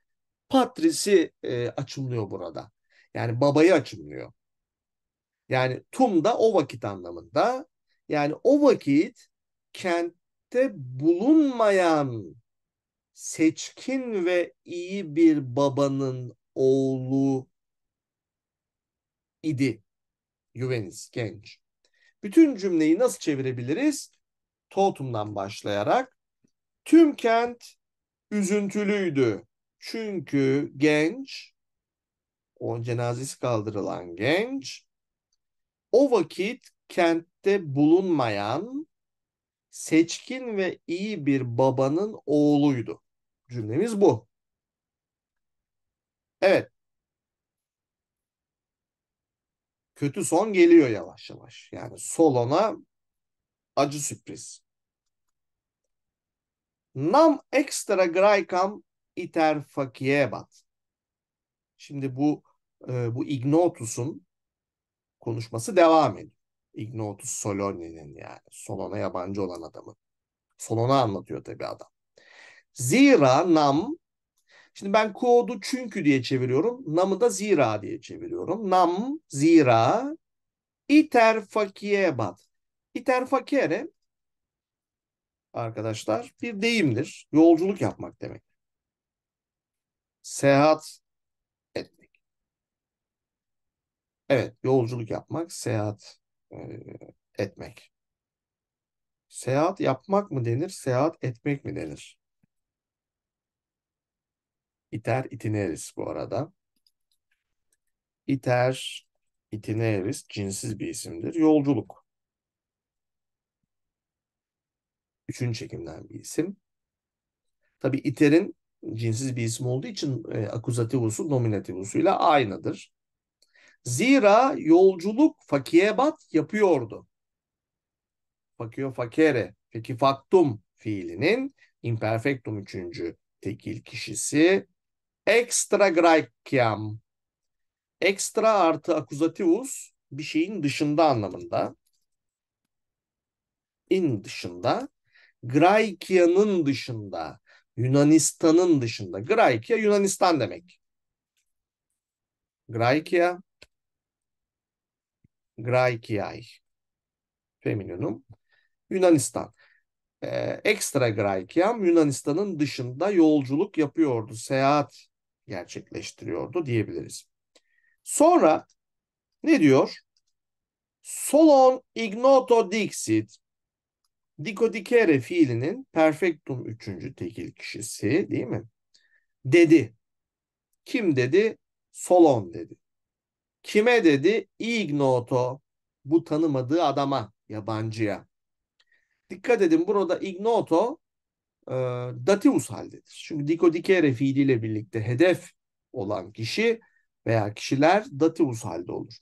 patrisi e, açımlıyor burada. Yani babayı açımlıyor. Yani tum da o vakit anlamında. Yani o vakit kentte bulunmayan seçkin ve iyi bir babanın oğlu idi Juvenis genç. Bütün cümleyi nasıl çevirebiliriz? Totum'dan başlayarak tüm kent üzüntülüydü. Çünkü genç, o cenazesi kaldırılan genç, o vakit kentte bulunmayan seçkin ve iyi bir babanın oğluydu. Cümlemiz bu. Evet. Kötü son geliyor yavaş yavaş. Yani Solon'a acı sürpriz. Nam extra graikam iter fakiye Şimdi bu e, bu Ignotus'un konuşması devam ediyor. Ignotus Soloni'nin yani Solon'a yabancı olan adamı. Solon'a anlatıyor tabii adam. Zira nam Şimdi ben kodu çünkü diye çeviriyorum. Namı da zira diye çeviriyorum. Nam zira iter fakiye bat. İter fakere arkadaşlar bir deyimdir. Yolculuk yapmak demek. Seyahat etmek. Evet, yolculuk yapmak, seyahat e, etmek. Seyahat yapmak mı denir, seyahat etmek mi denir? İter itineris bu arada. İter itineris cinsiz bir isimdir. Yolculuk. Üçüncü çekimden bir isim. Tabi iterin cinsiz bir isim olduğu için e, akuzatif usul aynıdır. Zira yolculuk fakiebat yapıyordu. Fakio fakere, peki faktum fiilinin imperfektum üçüncü tekil kişisi extra graeciam. Extra artı akuzativus bir şeyin dışında anlamında. In dışında. Graecia'nın dışında Yunanistan'ın dışında. Graikia Yunanistan demek. Graikia Graikiae feminunum. Yunanistan. Ee, ekstra Graikiam Yunanistan'ın dışında yolculuk yapıyordu, seyahat gerçekleştiriyordu diyebiliriz. Sonra ne diyor? Solon ignoto dixit Dikodikere fiilinin perfektum üçüncü tekil kişisi değil mi? Dedi. Kim dedi? Solon dedi. Kime dedi? Ignoto. Bu tanımadığı adama, yabancıya. Dikkat edin burada ignoto e, dativus haldedir. Çünkü dikodikere fiiliyle birlikte hedef olan kişi veya kişiler dativus halde olur.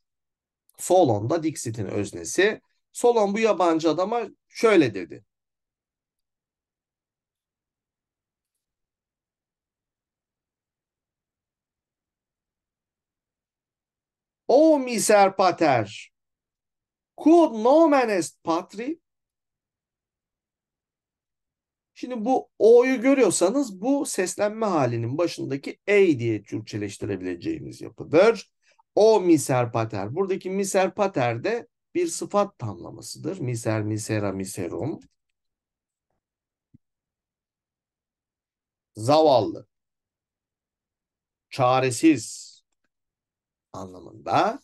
Solon da diksitin öznesi. Solon bu yabancı adama şöyle dedi. O miser pater, quod nomen est patri? Şimdi bu o'yu görüyorsanız bu seslenme halinin başındaki e diye Türkçeleştirebileceğimiz yapıdır. O miser pater. Buradaki miser pater de bir sıfat tamlamasıdır. Miser, misera, miserum. Zavallı, çaresiz anlamında.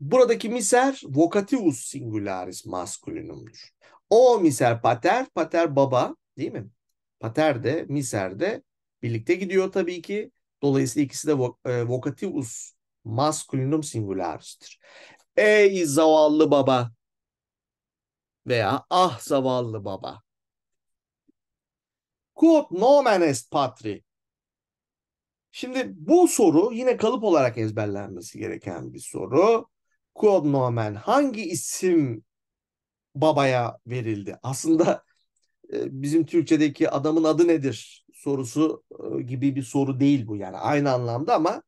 Buradaki miser vocativus singularis masculinumdur. O miser pater, pater baba değil mi? Pater de miser de birlikte gidiyor tabii ki. Dolayısıyla ikisi de e, vocativus masculinum singularis'tir. Ey zavallı baba veya ah zavallı baba. Quod nomen est patri. Şimdi bu soru yine kalıp olarak ezberlenmesi gereken bir soru. Quod nomen hangi isim babaya verildi? Aslında e, bizim Türkçedeki adamın adı nedir sorusu e, gibi bir soru değil bu yani aynı anlamda ama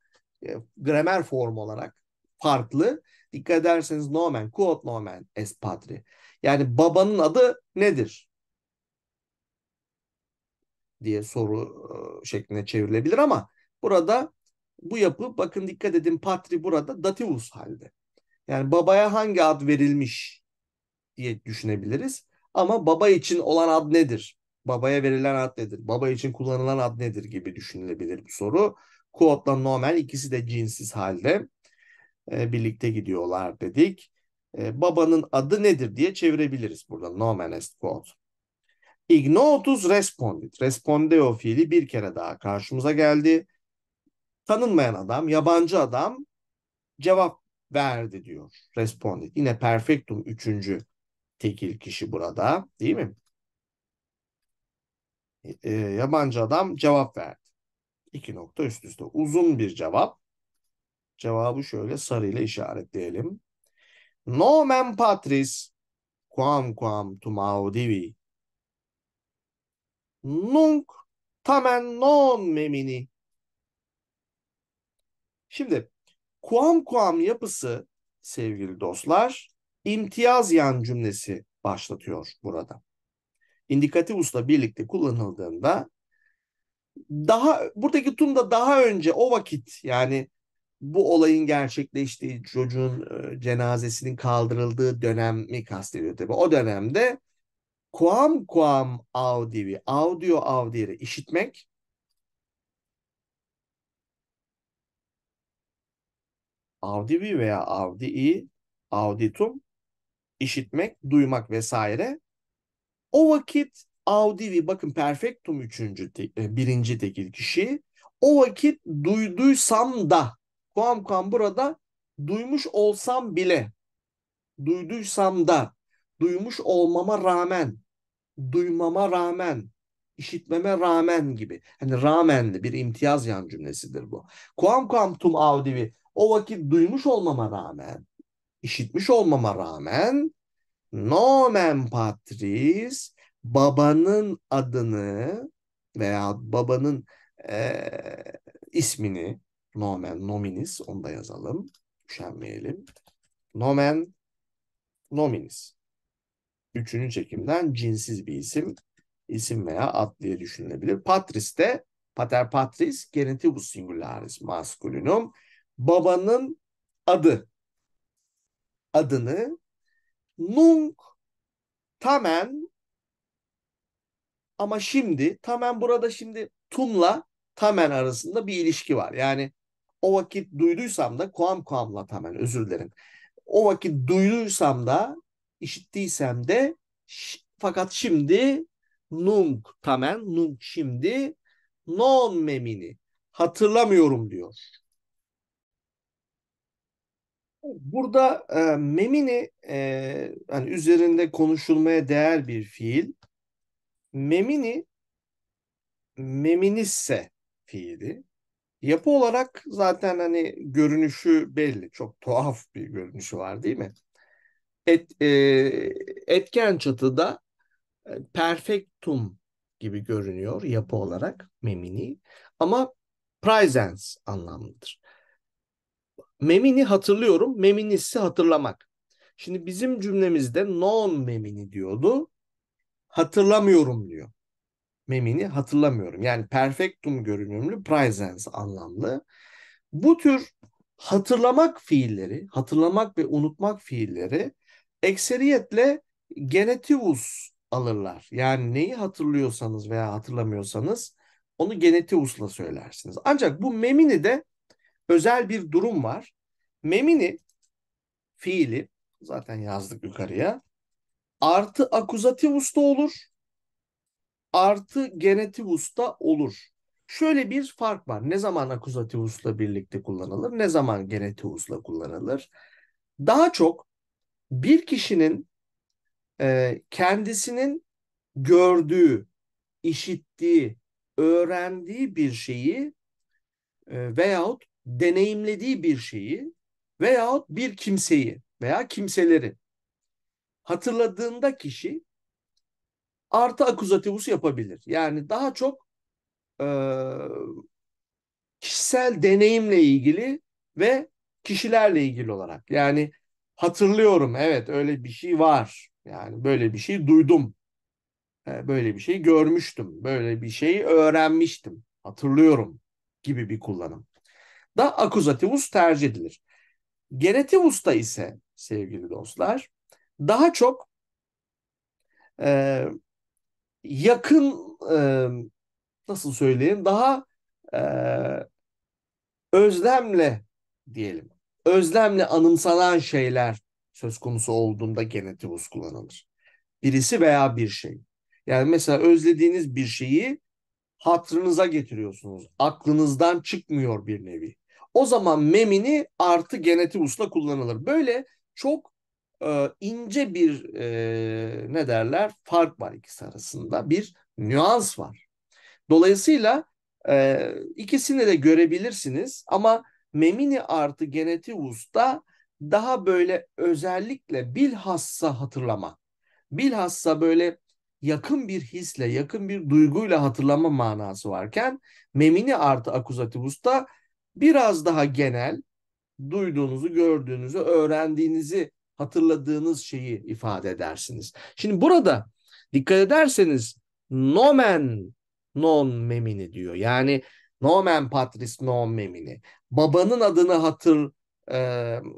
e, gramer form olarak farklı. Dikkat ederseniz nomen, quod nomen es patri. Yani babanın adı nedir? diye soru ıı, şeklinde çevrilebilir ama burada bu yapı bakın dikkat edin patri burada dativus halde. Yani babaya hangi ad verilmiş diye düşünebiliriz. Ama baba için olan ad nedir? Babaya verilen ad nedir? Baba için kullanılan ad nedir gibi düşünülebilir bu soru. Quot'la nomen ikisi de cinsiz halde e, birlikte gidiyorlar dedik. E, babanın adı nedir diye çevirebiliriz burada. Nomen est God. Ignotus respondit. Respondeo fiili bir kere daha karşımıza geldi. Tanınmayan adam, yabancı adam cevap verdi diyor. Respondit. Yine perfectum üçüncü tekil kişi burada değil mi? E, e yabancı adam cevap verdi. İki nokta üst üste. Uzun bir cevap. Cevabı şöyle sarıyla işaretleyelim. Nomen patris quam quam tu maudivi. Nunc tamen non memini. Şimdi kuam kuam yapısı sevgili dostlar imtiyaz yan cümlesi başlatıyor burada. İndikatif usla birlikte kullanıldığında daha buradaki tum da daha önce o vakit yani bu olayın gerçekleştiği çocuğun e, cenazesinin kaldırıldığı dönemi kastediyor tabii. O dönemde kuam kuam audivi, audio audire işitmek audivi veya audii, auditum işitmek, duymak vesaire. O vakit audivi bakın perfectum üçüncü, e, birinci tekil kişi. O vakit duyduysam da Kuamkan burada duymuş olsam bile, duyduysam da, duymuş olmama rağmen, duymama rağmen, işitmeme rağmen gibi. Hani rağmen bir imtiyaz yan cümlesidir bu. Kuam kuam tum avdivi o vakit duymuş olmama rağmen, işitmiş olmama rağmen nomen patris babanın adını veya babanın e, ismini Nomen nominis. Onu da yazalım. Üşenmeyelim. Nomen nominis. Üçüncü çekimden cinsiz bir isim. isim veya ad diye düşünülebilir. Patris de pater patris genitivus singularis masculinum. Babanın adı. Adını nunc tamen ama şimdi tamen burada şimdi tumla tamen arasında bir ilişki var. Yani o vakit duyduysam da kuam kuamla tamamen özür dilerim. O vakit duyduysam da işittiysem de fakat şimdi nunk tamen nunk şimdi non memini hatırlamıyorum diyor. Burada e, memini e, hani üzerinde konuşulmaya değer bir fiil. Memini meminisse fiili. Yapı olarak zaten hani görünüşü belli. Çok tuhaf bir görünüşü var değil mi? Et, e, etken çatıda e, perfectum gibi görünüyor yapı olarak Memini. Ama presence anlamlıdır. Memini hatırlıyorum. Meminisi hatırlamak. Şimdi bizim cümlemizde non memini diyordu. Hatırlamıyorum diyor memini hatırlamıyorum. Yani perfectum görünümlü presence anlamlı. Bu tür hatırlamak fiilleri, hatırlamak ve unutmak fiilleri ekseriyetle genetivus alırlar. Yani neyi hatırlıyorsanız veya hatırlamıyorsanız onu genetivusla söylersiniz. Ancak bu memini de özel bir durum var. Memini fiili zaten yazdık yukarıya. Artı akuzativus da olur artı genetivus'ta olur. Şöyle bir fark var. Ne zaman akuzativus'la birlikte kullanılır, ne zaman genetivus'la kullanılır? Daha çok bir kişinin e, kendisinin gördüğü, işittiği, öğrendiği bir şeyi e, veyahut deneyimlediği bir şeyi veyahut bir kimseyi veya kimseleri hatırladığında kişi artı akuzativus yapabilir. Yani daha çok e, kişisel deneyimle ilgili ve kişilerle ilgili olarak. Yani hatırlıyorum evet öyle bir şey var. Yani böyle bir şey duydum. E, böyle bir şey görmüştüm. Böyle bir şeyi öğrenmiştim. Hatırlıyorum gibi bir kullanım. Da akuzativus tercih edilir. da ise sevgili dostlar daha çok yakın e, nasıl söyleyeyim daha e, özlemle diyelim özlemle anımsanan şeyler söz konusu olduğunda genetikus kullanılır. Birisi veya bir şey. Yani mesela özlediğiniz bir şeyi hatrınıza getiriyorsunuz. Aklınızdan çıkmıyor bir nevi. O zaman memini artı genetikusla kullanılır. Böyle çok e, ince bir e, ne derler fark var ikisi arasında bir nüans var. Dolayısıyla e, ikisini de görebilirsiniz ama Memini artı Genetius'ta daha böyle özellikle bilhassa hatırlama, bilhassa böyle yakın bir hisle, yakın bir duyguyla hatırlama manası varken Memini artı Akuzativus'ta biraz daha genel, duyduğunuzu, gördüğünüzü, öğrendiğinizi hatırladığınız şeyi ifade edersiniz. Şimdi burada dikkat ederseniz nomen non memini diyor. Yani nomen patris non memini. Babanın adını hatır e,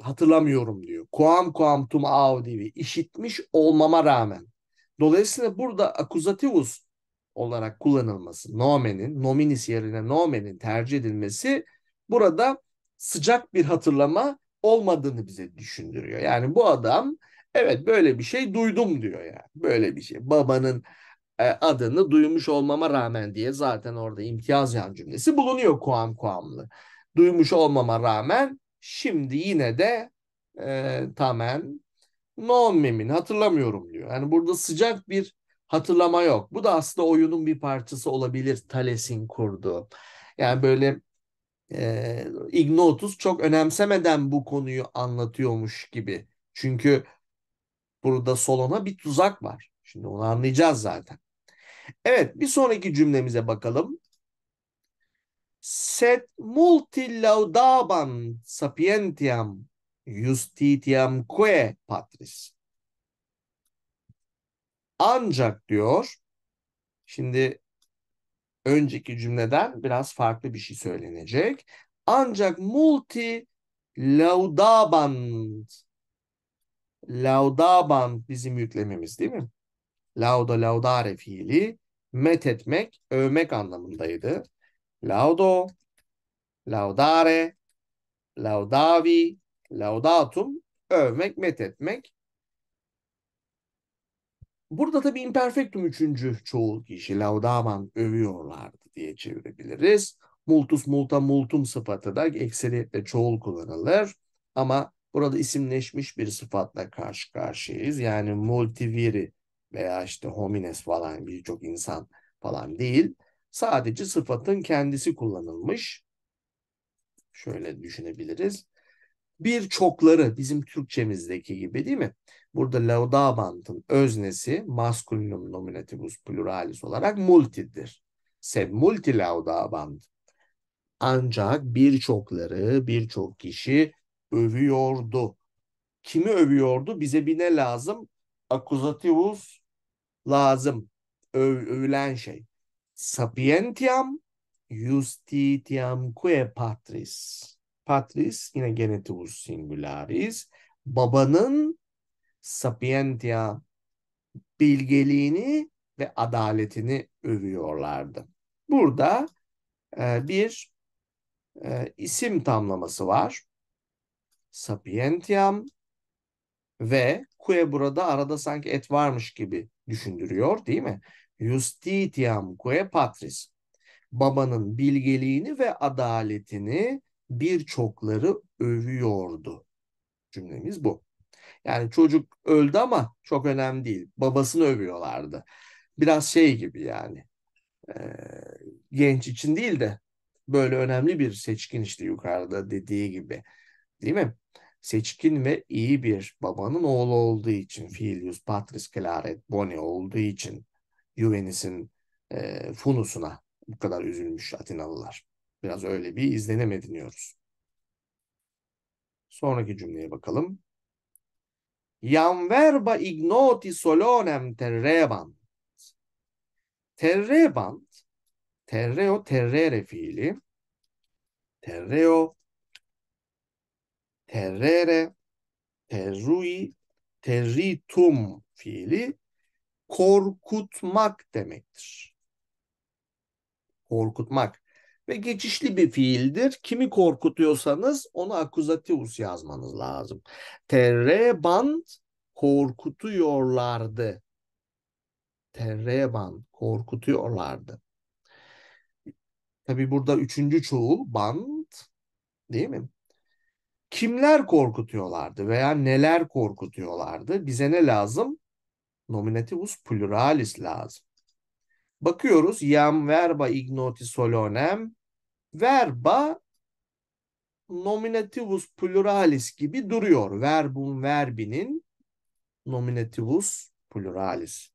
hatırlamıyorum diyor. Quam quam tum audivi. işitmiş olmama rağmen. Dolayısıyla burada akuzativus olarak kullanılması, nomenin, nominis yerine nomenin tercih edilmesi burada sıcak bir hatırlama olmadığını bize düşündürüyor. Yani bu adam evet böyle bir şey duydum diyor yani. Böyle bir şey. Babanın e, adını duymuş olmama rağmen diye zaten orada imtiyaz yan cümlesi bulunuyor kuam kuamlı. Duymuş olmama rağmen şimdi yine de e, tamamen memin hatırlamıyorum diyor. Yani burada sıcak bir hatırlama yok. Bu da aslında oyunun bir parçası olabilir Thales'in kurduğu. Yani böyle Ignotus çok önemsemeden bu konuyu anlatıyormuş gibi. Çünkü burada Solon'a bir tuzak var. Şimdi onu anlayacağız zaten. Evet bir sonraki cümlemize bakalım. Set multilaudaban sapientiam justitiamque patris. Ancak diyor, şimdi önceki cümleden biraz farklı bir şey söylenecek. Ancak multi laudaband laudaband bizim yüklememiz değil mi? Laudo laudare fiili met etmek, övmek anlamındaydı. Laudo, laudare, laudavi, laudatum övmek, met etmek. Burada tabii imperfectum üçüncü çoğul kişi laudaman övüyorlardı diye çevirebiliriz. Multus multa multum sıfatı da ekseriyetle çoğul kullanılır. Ama burada isimleşmiş bir sıfatla karşı karşıyayız. Yani multiviri veya işte homines falan birçok insan falan değil. Sadece sıfatın kendisi kullanılmış. Şöyle düşünebiliriz. Bir çokları bizim Türkçemizdeki gibi değil mi? Burada laudabantın öznesi maskulinum nominativus pluralis olarak multidir. Se multi laudabant. Ancak birçokları, birçok kişi övüyordu. Kimi övüyordu? Bize bir ne lazım? Akuzativus lazım. Öv, övülen şey. Sapientiam justitiamque patris patris yine genitivus singularis babanın sapientia bilgeliğini ve adaletini övüyorlardı. Burada e, bir e, isim tamlaması var. Sapientiam ve kue burada arada sanki et varmış gibi düşündürüyor değil mi? Justitiam kue patris. Babanın bilgeliğini ve adaletini birçokları övüyordu. Cümlemiz bu. Yani çocuk öldü ama çok önemli değil. Babasını övüyorlardı. Biraz şey gibi yani. E, genç için değil de böyle önemli bir seçkin işte yukarıda dediği gibi. Değil mi? Seçkin ve iyi bir babanın oğlu olduğu için Filius Patris Claret Boni olduğu için Juvenis'in e, funusuna bu kadar üzülmüş Atinalılar. Biraz öyle bir izlenim ediniyoruz. Sonraki cümleye bakalım. Iam verba ignoti solonem terrebant. Terrebant, terreo terrere fiili. Terreo, terrere, terrui, territum fiili korkutmak demektir. Korkutmak ve geçişli bir fiildir. Kimi korkutuyorsanız onu akuzativus yazmanız lazım. band korkutuyorlardı. band korkutuyorlardı. Tabi burada üçüncü çoğul band değil mi? Kimler korkutuyorlardı veya neler korkutuyorlardı? Bize ne lazım? Nominativus pluralis lazım. Bakıyoruz. Yam verba ignoti solonem Verba nominativus pluralis gibi duruyor. Verbum verbinin nominativus pluralis.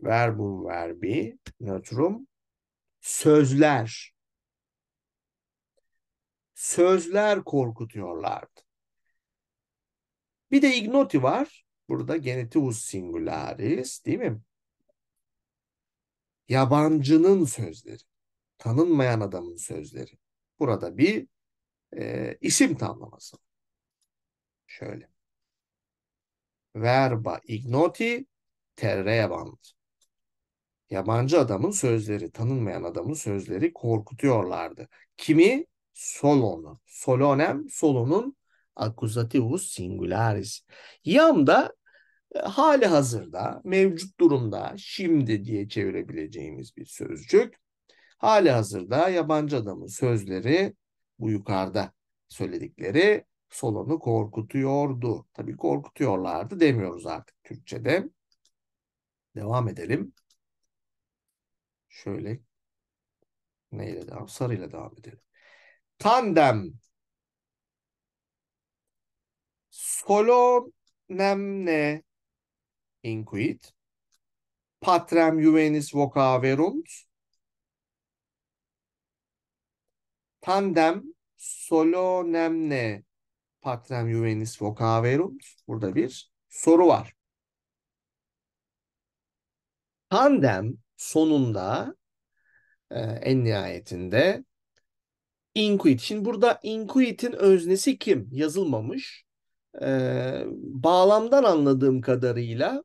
Verbum verbi, nötrum, sözler. Sözler korkutuyorlardı. Bir de ignoti var. Burada genitivus singularis değil mi? Yabancının sözleri tanınmayan adamın sözleri. Burada bir e, isim tanımlaması. Şöyle. Verba ignoti terrebandı. Yabancı adamın sözleri, tanınmayan adamın sözleri korkutuyorlardı. Kimi? Solon'u. Solonem, Solon'un accusativus singularis. Yam da e, hali hazırda, mevcut durumda, şimdi diye çevirebileceğimiz bir sözcük. Hali hazırda yabancı adamın sözleri bu yukarıda söyledikleri Solon'u korkutuyordu. Tabii korkutuyorlardı demiyoruz artık Türkçe'de. Devam edelim. Şöyle neyle devam? Sarıyla devam edelim. Tandem Solon nemne inquit patrem juvenis vocaverunt Tandem solonemne patrem juvenis vocaverunt. Burada bir soru var. Tandem sonunda e, en nihayetinde inquit. Şimdi burada inquit'in öznesi kim? Yazılmamış. E, bağlamdan anladığım kadarıyla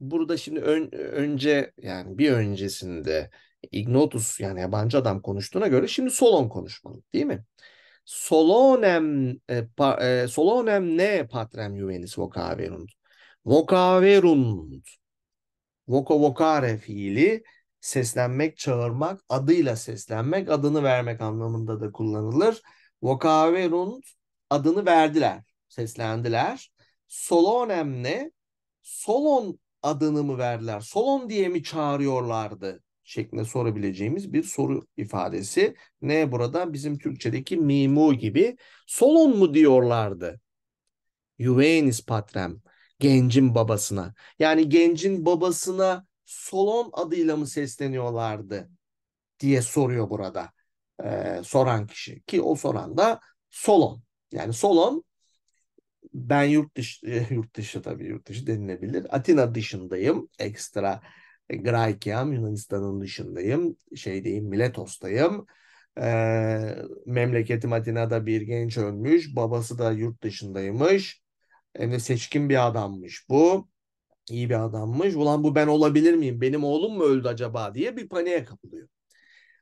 burada şimdi ön, önce yani bir öncesinde Ignotus yani yabancı adam konuştuğuna göre şimdi Solon konuşmalı değil mi? Solonem e, pa, e, Solonem ne patrem juvenis vocaverunt? Vocaverunt. Voco vocare fiili seslenmek, çağırmak, adıyla seslenmek, adını vermek anlamında da kullanılır. Vocaverunt adını verdiler, seslendiler. Solonem ne? Solon adını mı verdiler? Solon diye mi çağırıyorlardı? şeklinde sorabileceğimiz bir soru ifadesi. Ne burada? Bizim Türkçedeki mimu gibi. Solon mu diyorlardı? Juvenis patrem. Gencin babasına. Yani gencin babasına Solon adıyla mı sesleniyorlardı diye soruyor burada e, soran kişi. Ki o soran da Solon. Yani Solon ben yurt dışı, yurt dışı tabii yurt dışı denilebilir. Atina dışındayım ekstra e, Graikia'm, Yunanistan'ın dışındayım. Şeydeyim, Miletos'tayım. Ee, memleketim Atina'da bir genç ölmüş. Babası da yurt dışındaymış. Hem de seçkin bir adammış bu. İyi bir adammış. Ulan bu ben olabilir miyim? Benim oğlum mu öldü acaba diye bir paniğe kapılıyor.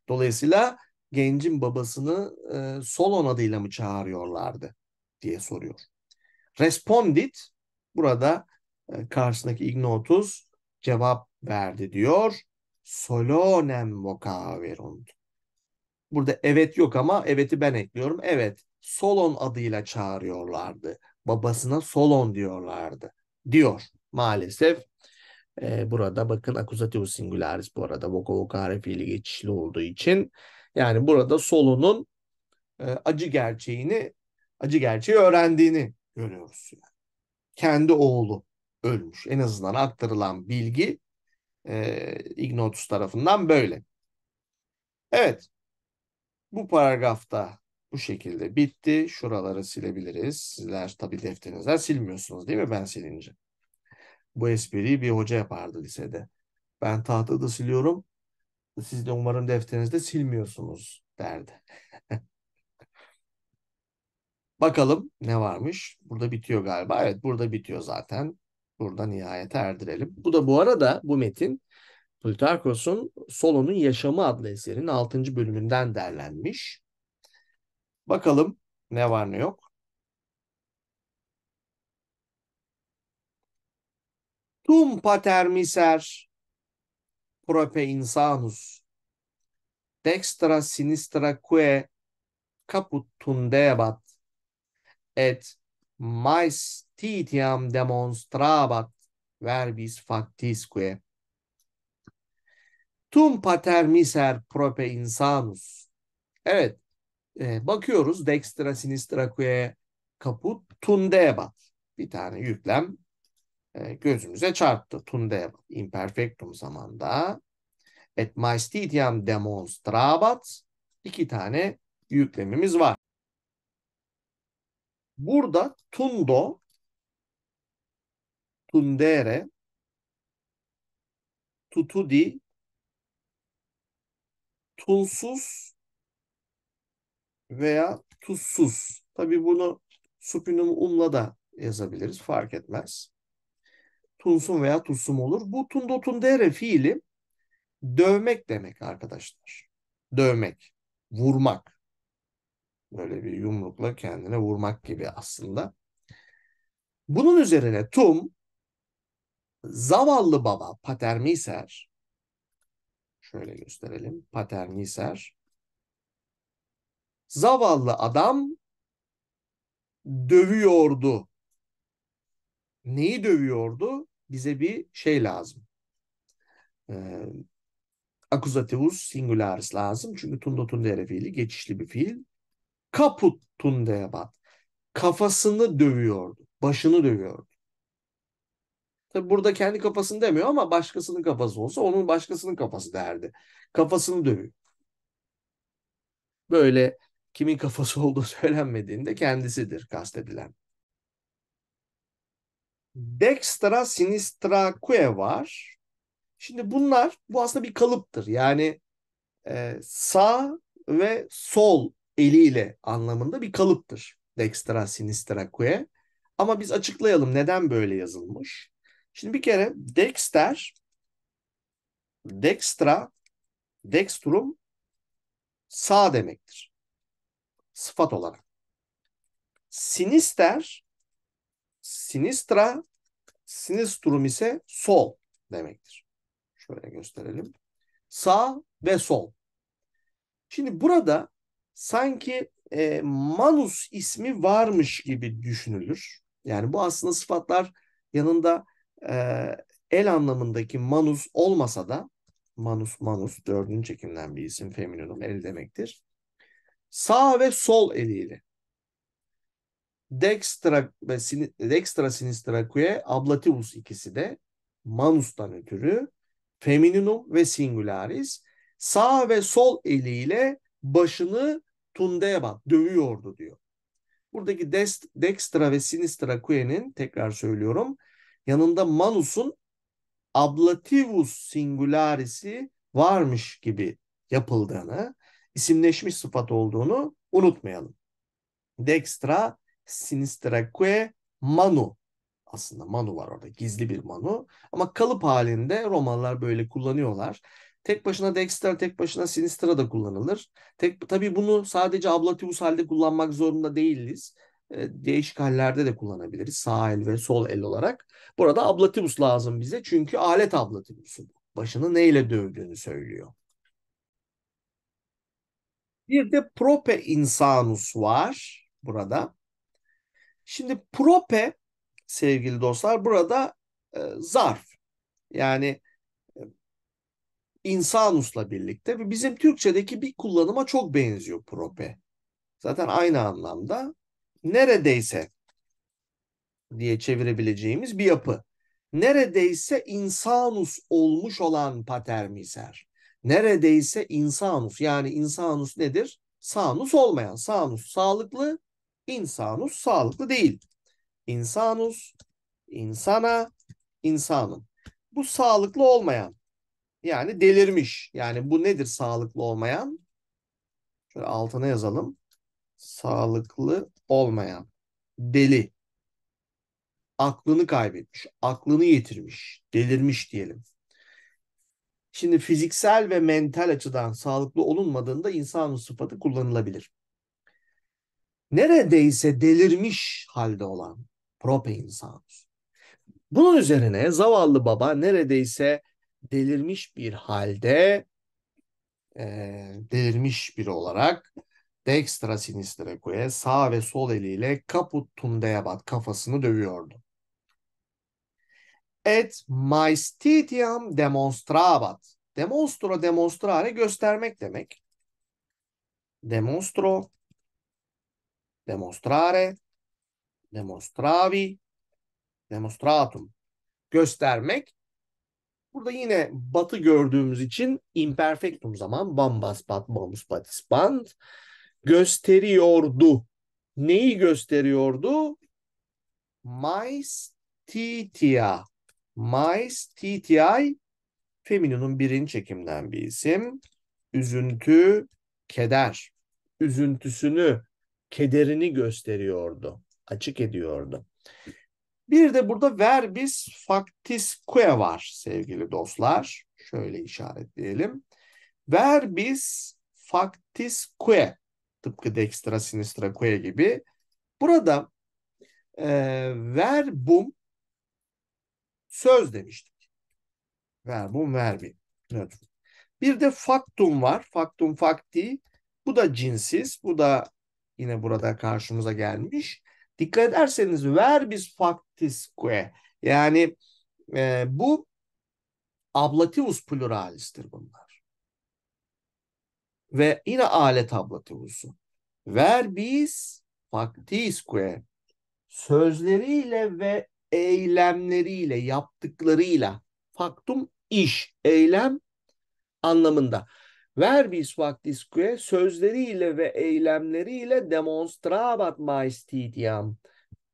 Dolayısıyla gencin babasını e, Solon adıyla mı çağırıyorlardı diye soruyor. Respondit burada e, karşısındaki ignotus cevap verdi diyor. Solonem vokaverunt. Burada evet yok ama evet'i ben ekliyorum. Evet Solon adıyla çağırıyorlardı. Babasına Solon diyorlardı. Diyor maalesef. Ee, burada bakın akuzatif singularis bu arada voka vokare fiili geçişli olduğu için. Yani burada Solon'un e, acı gerçeğini, acı gerçeği öğrendiğini görüyoruz. Yani. Kendi oğlu ölmüş. En azından aktarılan bilgi e, Ignotus tarafından böyle. Evet. Bu paragrafta bu şekilde bitti. Şuraları silebiliriz. Sizler tabi defterinizden silmiyorsunuz değil mi ben silince? Bu espriyi bir hoca yapardı lisede. Ben tahtı da siliyorum. Siz de umarım defterinizde silmiyorsunuz derdi. Bakalım ne varmış. Burada bitiyor galiba. Evet burada bitiyor zaten burada nihayete erdirelim. Bu da bu arada bu metin Plutarkos'un Solon'un Yaşamı adlı eserinin 6. bölümünden derlenmiş. Bakalım ne var ne yok. Tum pater miser prope insanus dextra sinistra quae caput tundebat et mais Titiam demonstrabat verbis factisque. Tum pater miser prope insanus. Evet. E, bakıyoruz dextra sinistraque kaput tundebat. Bir tane yüklem e, gözümüze çarptı. Tundebat. Imperfectum zamanda. Et maestitiam demonstrabat. İki tane yüklemimiz var. Burada tundo tundere, tutudi, tulsuz veya tuzsuz. Tabi bunu supinum umla da yazabiliriz. Fark etmez. Tunsun veya tussum olur. Bu tundo tundere fiili dövmek demek arkadaşlar. Dövmek, vurmak. Böyle bir yumrukla kendine vurmak gibi aslında. Bunun üzerine tum Zavallı baba Paterniser şöyle gösterelim. Paterniser zavallı adam dövüyordu. Neyi dövüyordu? Bize bir şey lazım. Ee, akuzativus singularis lazım. Çünkü tunde tundere fiili geçişli bir fiil. Kaput bat. Kafasını dövüyordu. Başını dövüyordu. Tabi burada kendi kafasını demiyor ama başkasının kafası olsa onun başkasının kafası derdi. Kafasını dövüyor. Böyle kimin kafası olduğu söylenmediğinde kendisidir kastedilen. Dextra sinistra sinistraque var. Şimdi bunlar bu aslında bir kalıptır. Yani e, sağ ve sol eliyle anlamında bir kalıptır. Dextra sinistra sinistraque. Ama biz açıklayalım neden böyle yazılmış. Şimdi bir kere Dexter, Dextra, Dextrum sağ demektir. Sıfat olarak. Sinister, Sinistra, Sinistrum ise sol demektir. Şöyle gösterelim. Sağ ve sol. Şimdi burada sanki e, Manus ismi varmış gibi düşünülür. Yani bu aslında sıfatlar yanında e, el anlamındaki manus olmasa da manus manus dördüncü çekimden bir isim femininum el demektir. Sağ ve sol eliyle dextra ve sin, dextra sinistraque ablativus ikisi de manustan ötürü femininum ve singularis sağ ve sol eliyle başını Tundebat dövüyordu diyor. Buradaki dest, dextra ve sinistra que'nin tekrar söylüyorum yanında manus'un ablativus singularisi varmış gibi yapıldığını, isimleşmiş sıfat olduğunu unutmayalım. Dextra sinistraque manu. Aslında manu var orada gizli bir manu ama kalıp halinde Romalılar böyle kullanıyorlar. Tek başına dextra, tek başına sinistra da kullanılır. Tek, tabii bunu sadece ablativus halde kullanmak zorunda değiliz. E, değişik hallerde de kullanabiliriz. Sağ el ve sol el olarak. Burada ablativus lazım bize. Çünkü alet ablativusu Başını neyle dövdüğünü söylüyor. Bir de prope insanus var burada. Şimdi prope sevgili dostlar burada e, zarf. Yani e, insanusla birlikte bizim Türkçedeki bir kullanıma çok benziyor prope. Zaten aynı anlamda neredeyse diye çevirebileceğimiz bir yapı. Neredeyse insanus olmuş olan patermiser. Neredeyse insanus yani insanus nedir? Sanus olmayan. Sanus sağlıklı, insanus sağlıklı değil. İnsanus, insana, insanın. Bu sağlıklı olmayan. Yani delirmiş. Yani bu nedir sağlıklı olmayan? Şöyle altına yazalım sağlıklı olmayan, deli, aklını kaybetmiş, aklını yitirmiş, delirmiş diyelim. Şimdi fiziksel ve mental açıdan sağlıklı olunmadığında insan sıfatı kullanılabilir. Neredeyse delirmiş halde olan prope insan Bunun üzerine zavallı baba neredeyse delirmiş bir halde e, delirmiş biri olarak Dextra Sinistereku'ya sağ ve sol eliyle Caput Tundeabat kafasını dövüyordu. Et maestitiam demonstrabat. Demonstro demonstrare göstermek demek. Demonstro demonstrare demonstravi demonstratum göstermek. Burada yine batı gördüğümüz için imperfectum zaman bambas bat bambus batis band gösteriyordu. Neyi gösteriyordu? Maistitia. Maistitiai Feminun'un birinci çekimden bir isim. Üzüntü, keder. Üzüntüsünü, kederini gösteriyordu. Açık ediyordu. Bir de burada verbis factisque var sevgili dostlar. Şöyle işaretleyelim. Verbis factisque. Tıpkı Dextra, Sinistra, Koya gibi. Burada e, verbum söz demiştik. Verbum verbi. Evet. Bir de faktum var. Faktum fakti. Bu da cinsiz. Bu da yine burada karşımıza gelmiş. Dikkat ederseniz verbis factisque yani e, bu ablativus pluralistir bunlar ve yine alet ablatıvusu. Verbis faktisque sözleriyle ve eylemleriyle, yaptıklarıyla faktum iş, eylem anlamında. Verbis faktisque sözleriyle ve eylemleriyle demonstrabat maistidiam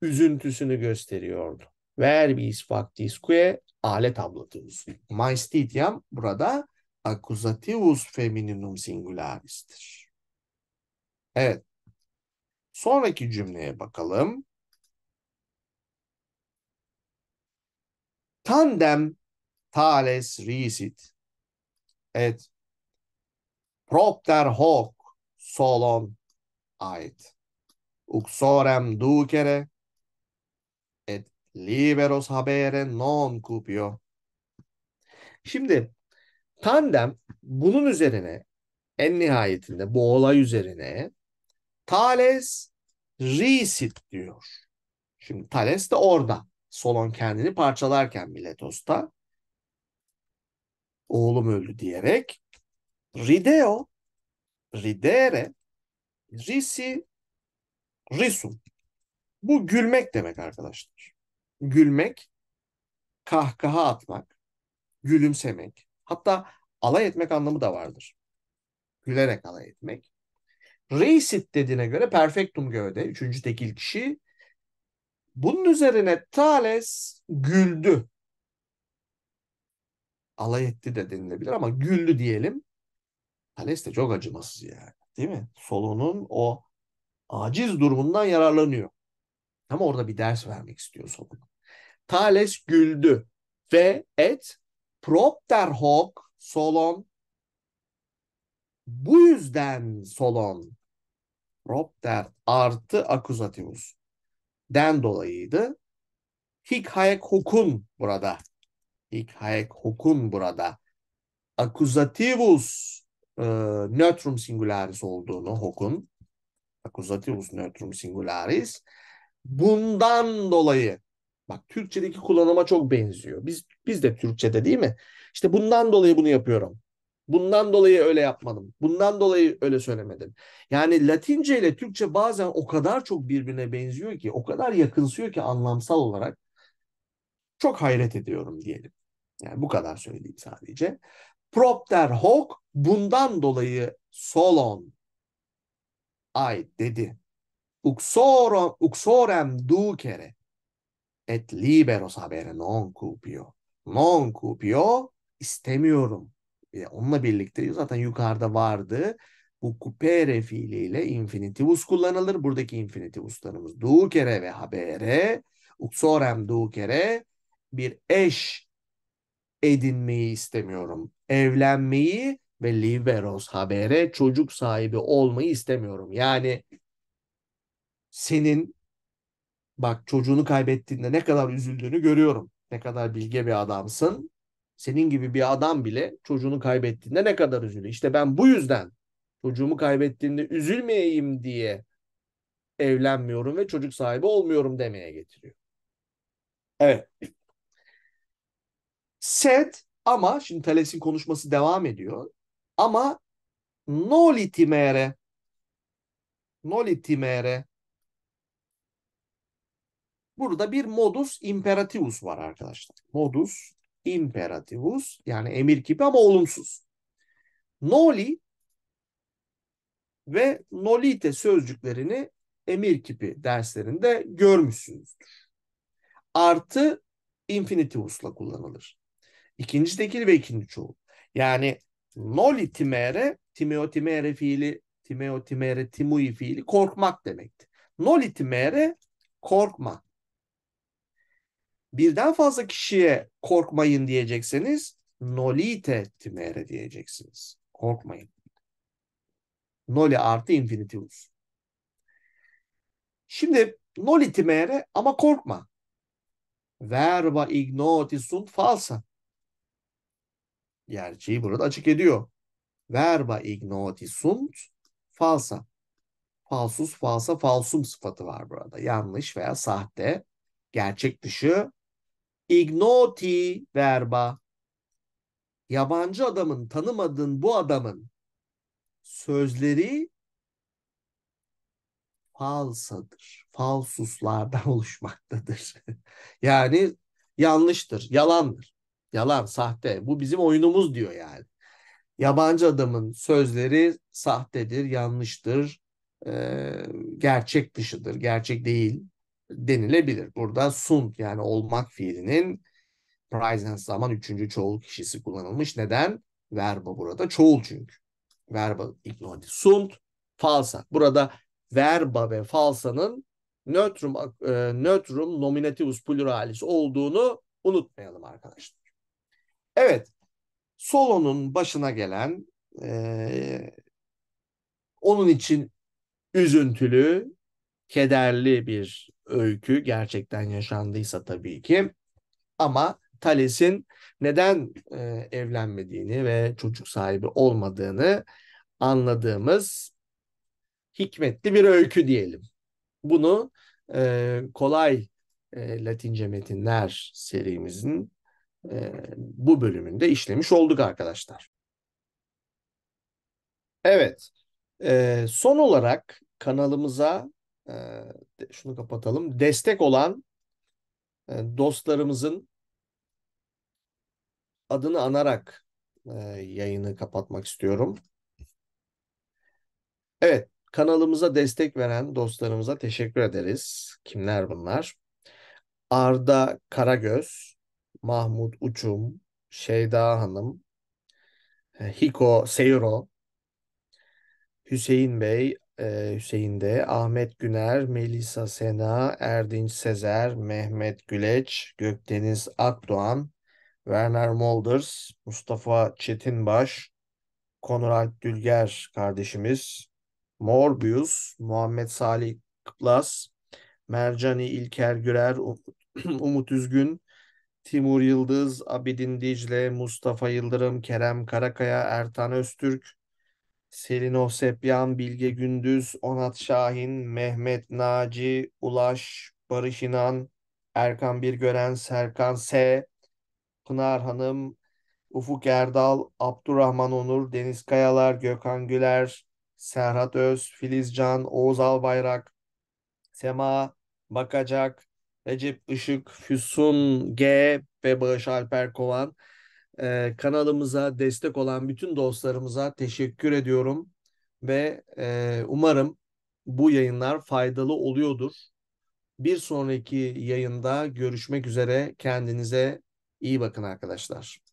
üzüntüsünü gösteriyordu. Verbis faktisque alet ablatıvusu. Maistidiam burada accusativus femininum singularis'tir. Evet. Sonraki cümleye bakalım. Tandem tales risit. Evet. Propter hoc solon ait. Uxorem ducere et liberos habere non cupio. Şimdi Tandem bunun üzerine en nihayetinde bu olay üzerine Thales resit diyor. Şimdi Thales de orada. Solon kendini parçalarken Miletos'ta oğlum öldü diyerek Rideo, Ridere, Risi, Risum. Bu gülmek demek arkadaşlar. Gülmek, kahkaha atmak, gülümsemek, Hatta alay etmek anlamı da vardır. Gülerek alay etmek. Reisit dediğine göre perfectum gövde, üçüncü tekil kişi. Bunun üzerine Thales güldü. Alay etti de denilebilir ama güldü diyelim. Thales de çok acımasız yani. Değil mi? Solunun o aciz durumundan yararlanıyor. Ama orada bir ders vermek istiyor solun. Thales güldü ve et Propterhoek Solon. Bu yüzden Solon. Propter artı akuzativus. Den dolayıydı. Hik hayek hokun burada. Hik hayek hokun burada. Akuzativus e, nötrum singularis olduğunu hokun. Akuzativus neutrum singularis. Bundan dolayı Bak Türkçedeki kullanıma çok benziyor. Biz biz de Türkçede değil mi? İşte bundan dolayı bunu yapıyorum. Bundan dolayı öyle yapmadım. Bundan dolayı öyle söylemedim. Yani Latince ile Türkçe bazen o kadar çok birbirine benziyor ki, o kadar yakınsıyor ki anlamsal olarak çok hayret ediyorum diyelim. Yani bu kadar söyleyeyim sadece. Propter hoc bundan dolayı solon ay dedi. Uxorem, uxorem du kere et libero sabere non cupio. Non cupio istemiyorum. E, onunla birlikte zaten yukarıda vardı. Bu cupere fiiliyle infinitivus kullanılır. Buradaki infinitivuslarımız ducere ve habere. Uxorem ducere bir eş edinmeyi istemiyorum. Evlenmeyi ve liberos habere çocuk sahibi olmayı istemiyorum. Yani senin bak çocuğunu kaybettiğinde ne kadar üzüldüğünü görüyorum. Ne kadar bilge bir adamsın. Senin gibi bir adam bile çocuğunu kaybettiğinde ne kadar üzülüyor. İşte ben bu yüzden çocuğumu kaybettiğinde üzülmeyeyim diye evlenmiyorum ve çocuk sahibi olmuyorum demeye getiriyor. Evet. Set ama şimdi Thales'in konuşması devam ediyor. Ama nolitimere nolitimere Burada bir modus imperativus var arkadaşlar. Modus imperativus yani emir kipi ama olumsuz. Noli ve nolite sözcüklerini emir kipi derslerinde görmüşsünüzdür. Artı infinitivus'la kullanılır. İkinci tekil ve ikinci çoğul. Yani noli timere, timeo timere fiili, timeo timere timui fiili korkmak demekti. Noli timere korkma birden fazla kişiye korkmayın diyecekseniz nolite timere diyeceksiniz. Korkmayın. Noli artı infinitivus. Şimdi noli timere ama korkma. Verba ignoti sunt falsa. Gerçeği burada açık ediyor. Verba ignoti sunt falsa. Falsus, falsa, falsum sıfatı var burada. Yanlış veya sahte, gerçek dışı Ignoti verba. Yabancı adamın, tanımadığın bu adamın sözleri falsadır. Falsuslardan oluşmaktadır. yani yanlıştır, yalandır. Yalan, sahte. Bu bizim oyunumuz diyor yani. Yabancı adamın sözleri sahtedir, yanlıştır, e, gerçek dışıdır, gerçek değil denilebilir. Burada sun yani olmak fiilinin present zaman üçüncü çoğul kişisi kullanılmış. Neden? Verba burada çoğul çünkü. Verba ignorant sunt falsa. Burada verba ve falsanın nötrum, e, nötrum nominativus pluralis olduğunu unutmayalım arkadaşlar. Evet. Solonun başına gelen e, onun için üzüntülü, kederli bir öykü gerçekten yaşandıysa tabii ki. Ama Thales'in neden e, evlenmediğini ve çocuk sahibi olmadığını anladığımız hikmetli bir öykü diyelim. Bunu e, kolay e, Latince metinler serimizin e, bu bölümünde işlemiş olduk arkadaşlar. Evet, e, son olarak kanalımıza e, şunu kapatalım. Destek olan e, dostlarımızın adını anarak e, yayını kapatmak istiyorum. Evet, kanalımıza destek veren dostlarımıza teşekkür ederiz. Kimler bunlar? Arda Karagöz, Mahmut Uçum, Şeyda Hanım, e, Hiko Seyro, Hüseyin Bey, Hüseyin de, Ahmet Güner, Melisa Sena, Erdinç Sezer, Mehmet Güleç, Gökdeniz Akdoğan, Werner Molders, Mustafa Çetinbaş, Konur Dülger kardeşimiz, Morbius, Muhammed Salih Kıplas, Mercani İlker Gürer, Umut Üzgün, Timur Yıldız, Abidin Dicle, Mustafa Yıldırım, Kerem Karakaya, Ertan Öztürk, Selin Sepyan, Bilge Gündüz, Onat Şahin, Mehmet Naci, Ulaş, Barış İnan, Erkan Birgören, Serkan S, Pınar Hanım, Ufuk Erdal, Abdurrahman Onur, Deniz Kayalar, Gökhan Güler, Serhat Öz, Filiz Can, Oğuz Albayrak, Sema Bakacak, Recep Işık, Füsun G ve Bağış Alper Kovan e, kanalımıza destek olan bütün dostlarımıza teşekkür ediyorum ve e, umarım bu yayınlar faydalı oluyordur. Bir sonraki yayında görüşmek üzere. Kendinize iyi bakın arkadaşlar.